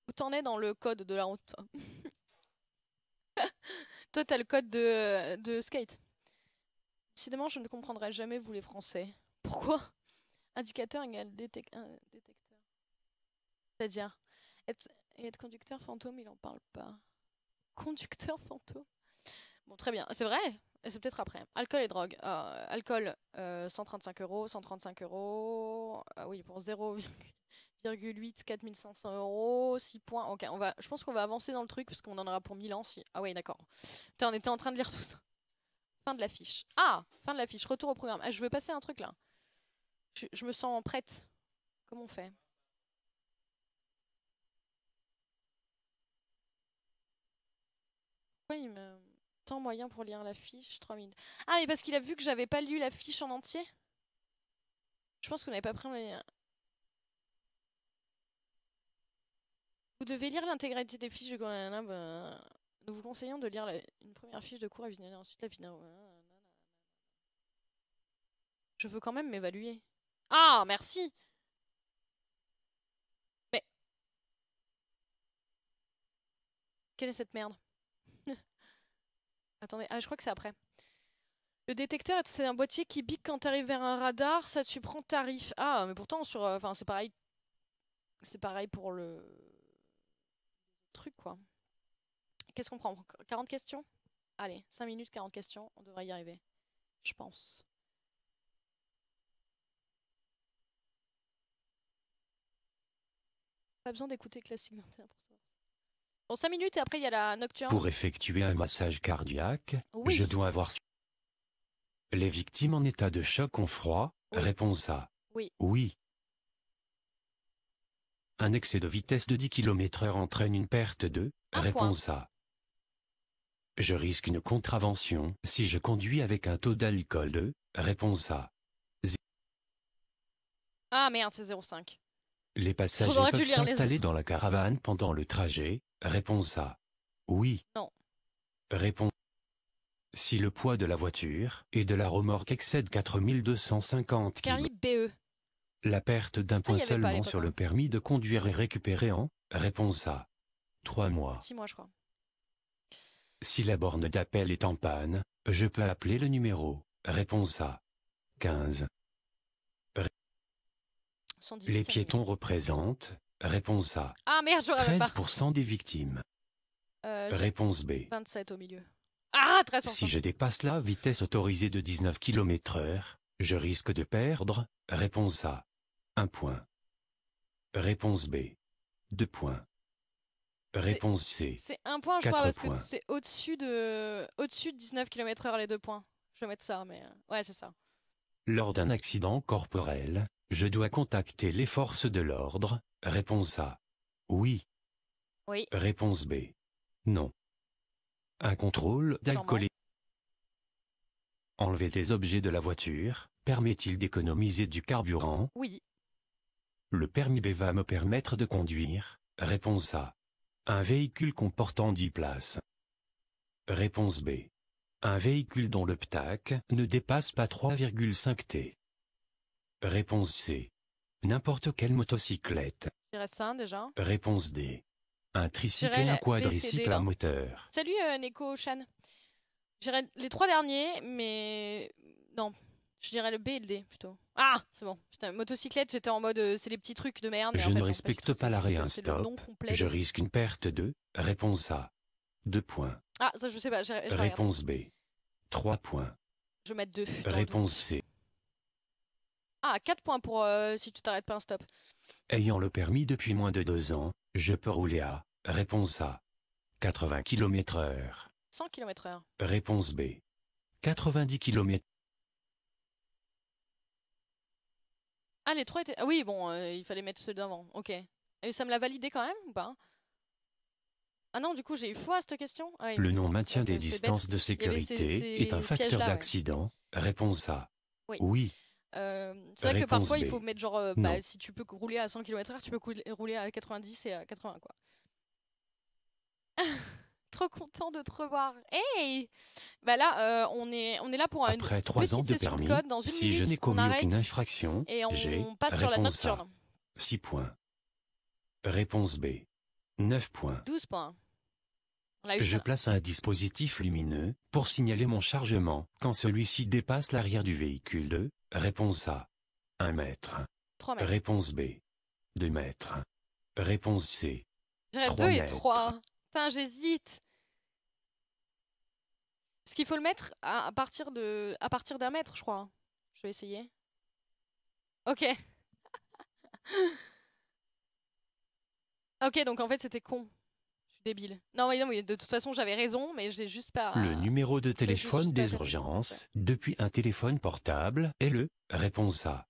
S1: Où t'en es dans le code de la route, [LAUGHS] toi t'as le code de, de skate. Décidément, je ne comprendrai jamais, vous les Français. Pourquoi Indicateur égale détecteur. C'est-à-dire, être, être conducteur fantôme, il en parle pas. Conducteur fantôme Bon, très bien. C'est vrai c'est peut-être après. Alcool et drogue. Ah, alcool, 135 euh, euros, 135 euros. Ah oui, pour 0,8, 4500 euros, 6 points. Ok, on va, je pense qu'on va avancer dans le truc parce qu'on en aura pour 1000 ans. Si... Ah oui, d'accord. Putain, on était en train de lire tout ça. Fin de la fiche. Ah, fin de la fiche. Retour au programme. Ah, je veux passer un truc là. Je, je me sens prête. Comment on fait Pourquoi il me moyen pour lire la fiche 3000 Ah, mais parce qu'il a vu que j'avais pas lu la fiche en entier Je pense qu'on n'avait pas pris le... Vous devez lire l'intégralité des fiches bah, Nous vous conseillons de lire une première fiche de cours et ensuite la finale Je veux quand même m'évaluer. Ah, merci Mais... Quelle est cette merde Attendez, ah, je crois que c'est après. Le détecteur, c'est un boîtier qui bique quand tu arrives vers un radar, ça tu prends tarif. Ah, mais pourtant, sur, euh, enfin, c'est pareil. C'est pareil pour le truc, quoi. Qu'est-ce qu'on prend 40 questions Allez, 5 minutes, 40 questions, on devrait y arriver. Je pense. Pas besoin d'écouter Classic 21 pour ça. 5 minutes et après il y a la nocturne. Pour
S6: effectuer un massage cardiaque, je dois avoir... Les victimes en état de choc ont froid Réponse A. Oui. Oui. Un excès de vitesse de 10 km heure entraîne une perte de... réponse A. Je risque une contravention si je conduis avec un taux d'alcool de... Réponse A.
S1: Ah merde, c'est 0,5.
S6: Les passagers peuvent s'installer dans la caravane pendant le trajet. Réponse A. Oui. Non. Réponse Si le poids de la voiture et de la remorque excède 4250
S1: kg. E.
S6: La perte d'un point seulement sur hein. le permis de conduire est récupérée en réponse A. 3 mois. 6 mois, je crois. Si la borne d'appel est en panne, je peux appeler le numéro. Réponse A. 15. Les piétons représentent, réponse A,
S1: ah, merde, 13%
S6: des victimes.
S1: Euh, réponse B. 27 au milieu. Ah, si je
S6: dépasse la vitesse autorisée de 19 km h, je risque de perdre, réponse A, 1 point. Réponse B, 2 points. Réponse C. C'est
S1: point, je parce que c'est au-dessus de, au de 19 km h les deux points. Je vais mettre ça, mais... Euh, ouais, c'est ça.
S6: Lors d'un accident corporel, je dois contacter les forces de l'ordre. Réponse A. Oui. Oui. Réponse B. Non. Un contrôle d'alcool. Enlever des objets de la voiture permet-il d'économiser du carburant Oui. Le permis B va me permettre de conduire. Réponse A. Un véhicule comportant 10 places. Réponse B. Un véhicule dont le PTAC ne dépasse pas 3,5 T. Réponse C. N'importe quelle motocyclette. Réponse D. Un tricycle et un quadricycle à moteur.
S1: Salut euh, Neko Chan. J'irai les trois derniers, mais non. Je dirais le B et le D plutôt. Ah, c'est bon. Putain, motocyclette, j'étais en mode euh, c'est les petits trucs de merde. je ne respecte
S6: pas, l'arrêt la stop. Je risque une perte de réponse A. Deux points.
S1: Ah, ça je sais pas. Réponse
S6: B. Trois points. Je vais mettre deux. Réponse C.
S1: Ah, 4 points pour euh, si tu t'arrêtes pas un stop.
S6: Ayant le permis depuis moins de 2 ans, je peux rouler à, réponse A, 80 km heure.
S1: 100 km heure.
S6: Réponse B, 90 km
S1: Ah, les trois étaient... Ah oui, bon, euh, il fallait mettre ceux d'avant, ok. Et ça me l'a validé quand même ou pas Ah non, du coup, j'ai eu foi à cette question ah Le non-maintien des distances de sécurité est un facteur
S6: d'accident. Réponse A. oui.
S1: Euh, c'est vrai que parfois il faut mettre genre, euh, bah, si tu peux rouler à 100 km/h, tu peux rouler à 90 et à 80 quoi. [LAUGHS] Trop content de te revoir. Hey Bah là, euh, on, est, on est là pour un une petite ans de code dans une si je n'ai commis aucune
S6: infraction, et on passe sur la nocturne. 6 points. Réponse B. 9 points.
S1: 12 points. Je
S6: place un dispositif lumineux pour signaler mon chargement quand celui-ci dépasse l'arrière du véhicule de Réponse A. 1 mètre. 3 mètres. Réponse B. 2 mètres. Réponse C.
S1: J'irais 2 et 3. Putain, j'hésite. Parce qu'il faut le mettre à partir de à partir d'un mètre, je crois. Je vais essayer. Ok. [LAUGHS] ok, donc en fait, c'était con débile. Non, mais de toute façon, j'avais raison, mais j'ai juste pas. Le euh,
S6: numéro de téléphone des urgences, depuis un téléphone portable, est le. Réponse A.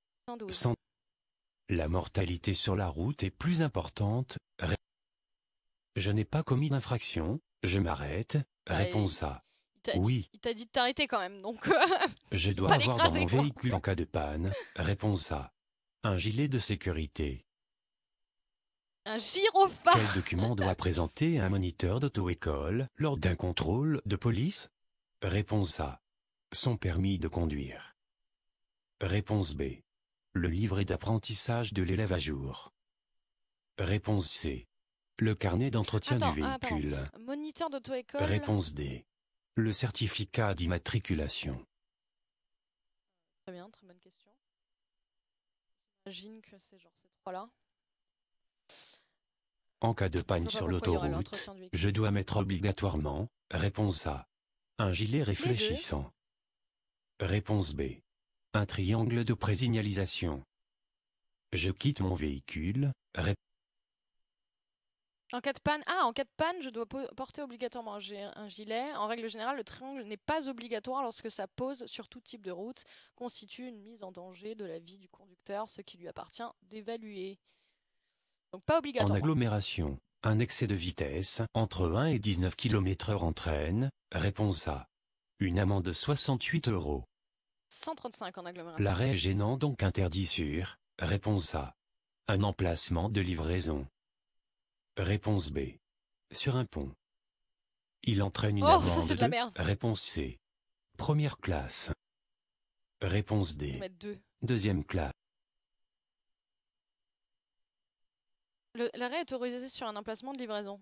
S6: La mortalité sur la route est plus importante. Je n'ai pas commis d'infraction, je m'arrête. Bah, réponse A. oui.
S1: il t'a dit de t'arrêter quand même, donc. Euh, [LAUGHS]
S6: je dois avoir dans mon véhicule en cas de panne. réponse A. Un gilet de sécurité.
S1: Un gyrophare Quel
S6: document doit présenter un moniteur d'auto-école lors d'un contrôle de police Réponse A. Son permis de conduire. Réponse B. Le livret d'apprentissage de l'élève à jour. Réponse C. Le carnet d'entretien du ah, véhicule.
S1: Réponse D.
S6: Le certificat d'immatriculation.
S1: Très bien, très bonne question. J'imagine que c'est genre ces trois-là.
S6: En cas de panne sur l'autoroute, je dois mettre obligatoirement, réponse A. Un gilet réfléchissant. Réponse B. Un triangle de présignalisation. Je quitte mon véhicule.
S1: En cas de panne, ah, en cas de panne, je dois porter obligatoirement un gilet. En règle générale, le triangle n'est pas obligatoire lorsque sa pose sur tout type de route constitue une mise en danger de la vie du conducteur, ce qui lui appartient d'évaluer. En
S6: agglomération, un excès de vitesse entre 1 et 19 km heure entraîne, réponse A. Une amende de 68 euros.
S1: 135 en agglomération.
S6: L'arrêt gênant donc interdit sur, réponse A. Un emplacement de livraison. Réponse B. Sur un pont. Il entraîne une oh, amende de, réponse C. Première classe. Réponse D. Deuxième classe.
S1: L'arrêt est autorisé sur un emplacement de livraison.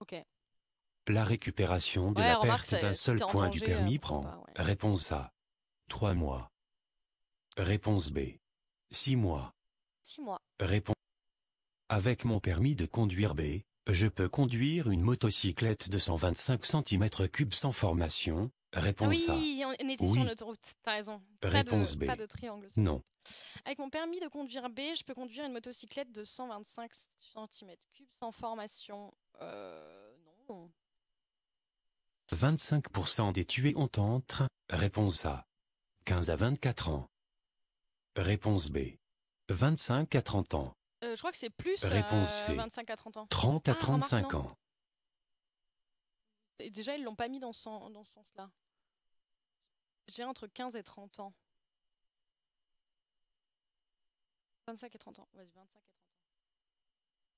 S1: Ok.
S6: La récupération de la perte d'un seul point du permis euh, prend. Réponse A. 3 mois. Réponse B. 6 mois. 6 mois. Réponse Avec mon permis de conduire B, je peux conduire une motocyclette de 125 cm3 sans formation, Réponse oui,
S1: on était sur l'autoroute, t'as raison. Réponse B. Pas de triangle. Non. Avec mon permis de conduire B, je peux conduire une motocyclette de 125 cm3 sans formation. Euh, non.
S6: 25% des tués ont entre. Réponse A. 15 à 24 ans. Réponse B. 25 à 30 ans. Euh, je crois que c'est plus. Réponse C. 25 euh, à 30 ans. 30 à 35 ah, ans
S1: déjà, ils ne l'ont pas mis dans ce, sens-là. J'ai entre 15 et 30 ans. 25 et 30 ans.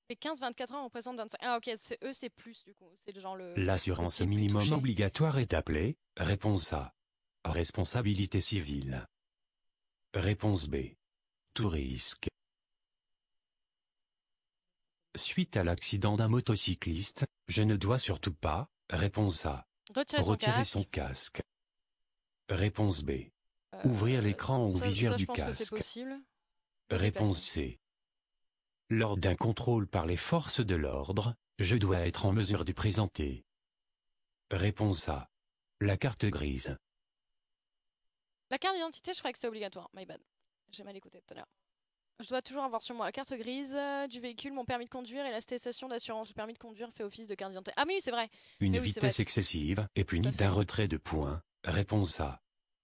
S1: et 15-24 ans représentent 25. Ah, ok, c'est eux, c'est plus du coup. C'est genre le. L'assurance
S6: minimum obligatoire est appelée. Réponse A. Responsabilité civile. Réponse B. Tout risque. Suite à l'accident d'un motocycliste, je ne dois surtout pas, Réponse A. Retirer, son, casque. Réponse B. Euh, Ouvrir l'écran ou visuel du casque. Réponse C. Lors d'un contrôle par les forces de l'ordre, je dois être en mesure de présenter. Réponse A. La carte grise.
S1: La carte d'identité, je crois que c'est obligatoire. My J'ai mal écouté tout à l'heure. Je dois toujours avoir sur moi la carte grise euh, du véhicule, mon permis de conduire et la station d'assurance. Le permis de conduire fait office de carte d'identité. Ah oui, c'est vrai.
S6: Une vitesse excessive est punie d'un retrait de points. Réponse A.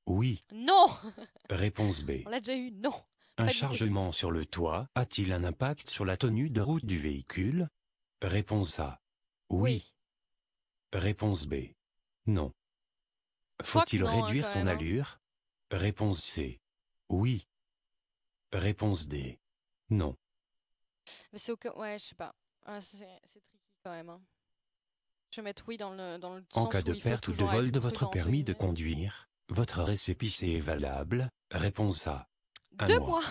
S6: Oui.
S1: Non. [LAUGHS]
S6: Réponse B.
S1: On l'a déjà eu. Non. Un
S6: chargement sur le toit a-t-il un impact sur la tenue de route du véhicule Réponse A. Oui. Réponse B. Non. Faut-il hein, réduire son hein. allure Réponse C. Oui. Réponse D. Non.
S1: Mais c'est Ouais, je sais pas. Ah, c'est tricky quand même. Hein. Je vais mettre oui dans le, dans le En sens cas de perte ou de vol de votre permis de
S6: conduire, votre récépissé est valable. Réponse A. Deux mois.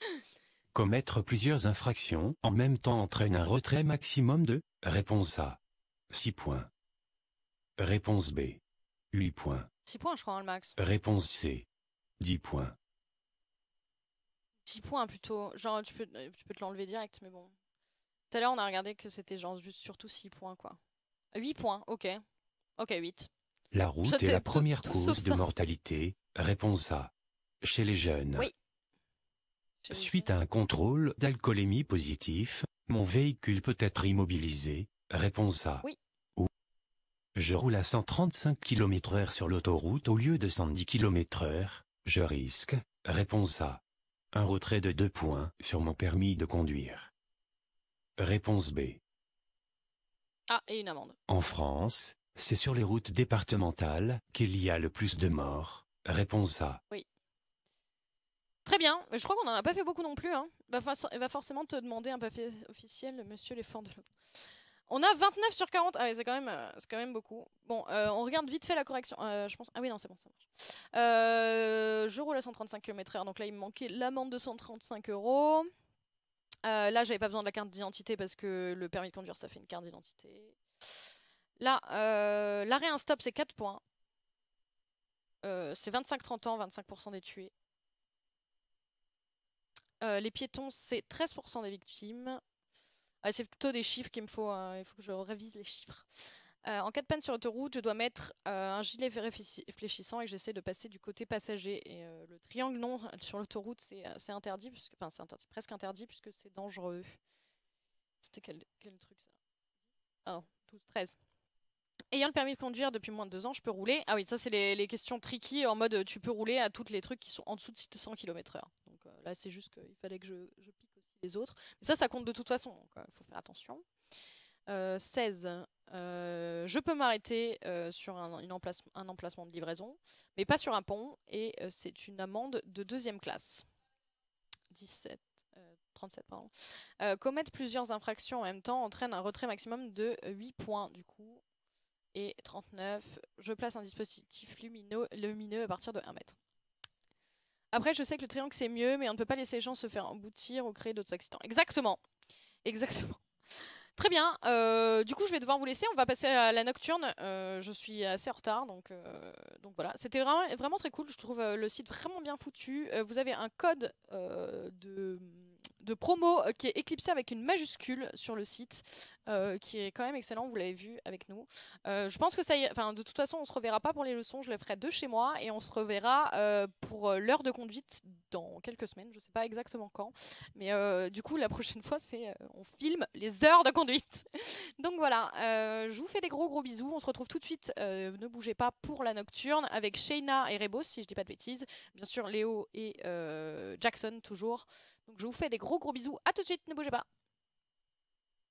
S6: [LAUGHS] Commettre plusieurs infractions en même temps entraîne un retrait maximum de. Réponse A. 6 points. Réponse B. 8 points.
S1: 6 points, je crois, en hein, le max.
S6: Réponse C. 10 points. 6
S1: points plutôt. Genre, euh, tu peux, te l'enlever direct, mais bon. Tout à l'heure, on a regardé que c'était genre juste surtout 6 points, quoi. 8 euh, points, ok. Ok, 8.
S6: La route est la première cause de mortalité, réponse A. Chez les jeunes. Oui. Suite à un contrôle d'alcoolémie positif, mon véhicule peut être immobilisé, réponse A. Oui. Ou Je roule à 135 km/h sur l'autoroute au lieu de 110 km/h, je risque, réponse A. Un retrait de deux points sur mon permis de conduire. Réponse B.
S1: Ah, et une amende.
S6: En France, c'est sur les routes départementales qu'il y a le plus de morts. Réponse A.
S1: Oui. Très bien. Je crois qu'on n'en a pas fait beaucoup non plus. Hein. va forcément te demander un papier officiel, monsieur les de on a 29 sur 40. Ah, c'est quand, même, euh, quand même beaucoup. Bon, euh, on regarde vite fait la correction. Euh, je pense. Ah oui, non, c'est bon, ça marche. je roule à 135 km/h. Donc là, il me manquait l'amende de 135 euros. Là, j'avais pas besoin de la carte d'identité parce que le permis de conduire, ça fait une carte d'identité. Là, l'arrêt un stop, c'est 4 points. c'est 25-30 ans, 25% des tués. les piétons, c'est 13% des victimes c'est plutôt des chiffres qu'il me faut. Hein. Il faut que je révise les chiffres. Euh, en cas de panne sur l'autoroute, je dois mettre euh, un gilet réfléchissant et j'essaie de passer du côté passager. Et euh, le triangle non sur l'autoroute, c'est interdit, puisque, enfin c'est presque interdit, puisque c'est dangereux. C'était quel, truc ça Ah non, 12, 13. Ayant le permis de conduire depuis moins de deux ans, je peux rouler. Ah oui, ça c'est les, questions tricky en mode tu peux rouler à toutes les trucs qui sont en dessous de 100 km/h. Donc là c'est juste qu'il fallait que je, je pique les autres. Mais ça, ça compte de toute façon, donc il euh, faut faire attention. 16. Euh, euh, je peux m'arrêter sur un, un, emplacement de livraison, mais pas sur un pont, et c'est une amende de deuxième classe. 17, 37, pardon. commettre plusieurs infractions en même temps entraîne un retrait maximum de 8 points, du coup. Et 39, je place un dispositif lumineux, lumineux à partir de 1 mètre. Après, je sais que le triangle c'est mieux, mais on ne peut pas laisser les gens se faire emboutir ou créer d'autres accidents. Exactement. Exactement. Très bien. Euh, du coup, je vais devoir vous laisser. On va passer à la nocturne. Euh, je suis assez en retard, donc, euh, donc voilà. C'était vraiment, très cool. Je trouve le site vraiment bien foutu. vous avez un code de de promo euh, qui est éclipsé avec une majuscule sur le site, euh, qui est quand même excellent, vous l'avez vu avec nous. Euh, je pense que ça y enfin de toute façon on se reverra pas pour les leçons, je le ferai de chez moi et on se reverra pour l'heure de conduite dans quelques semaines, je sais pas exactement quand, mais du coup la prochaine fois c'est on filme les heures de conduite. [LAUGHS] Donc voilà, je vous fais des gros gros bisous, on se retrouve tout de suite, ne bougez pas pour la nocturne avec Shayna et rebo si je dis pas de bêtises, bien sûr Léo et Jackson toujours. Donc je vous fais des gros gros bisous. À tout de suite, ne bougez pas.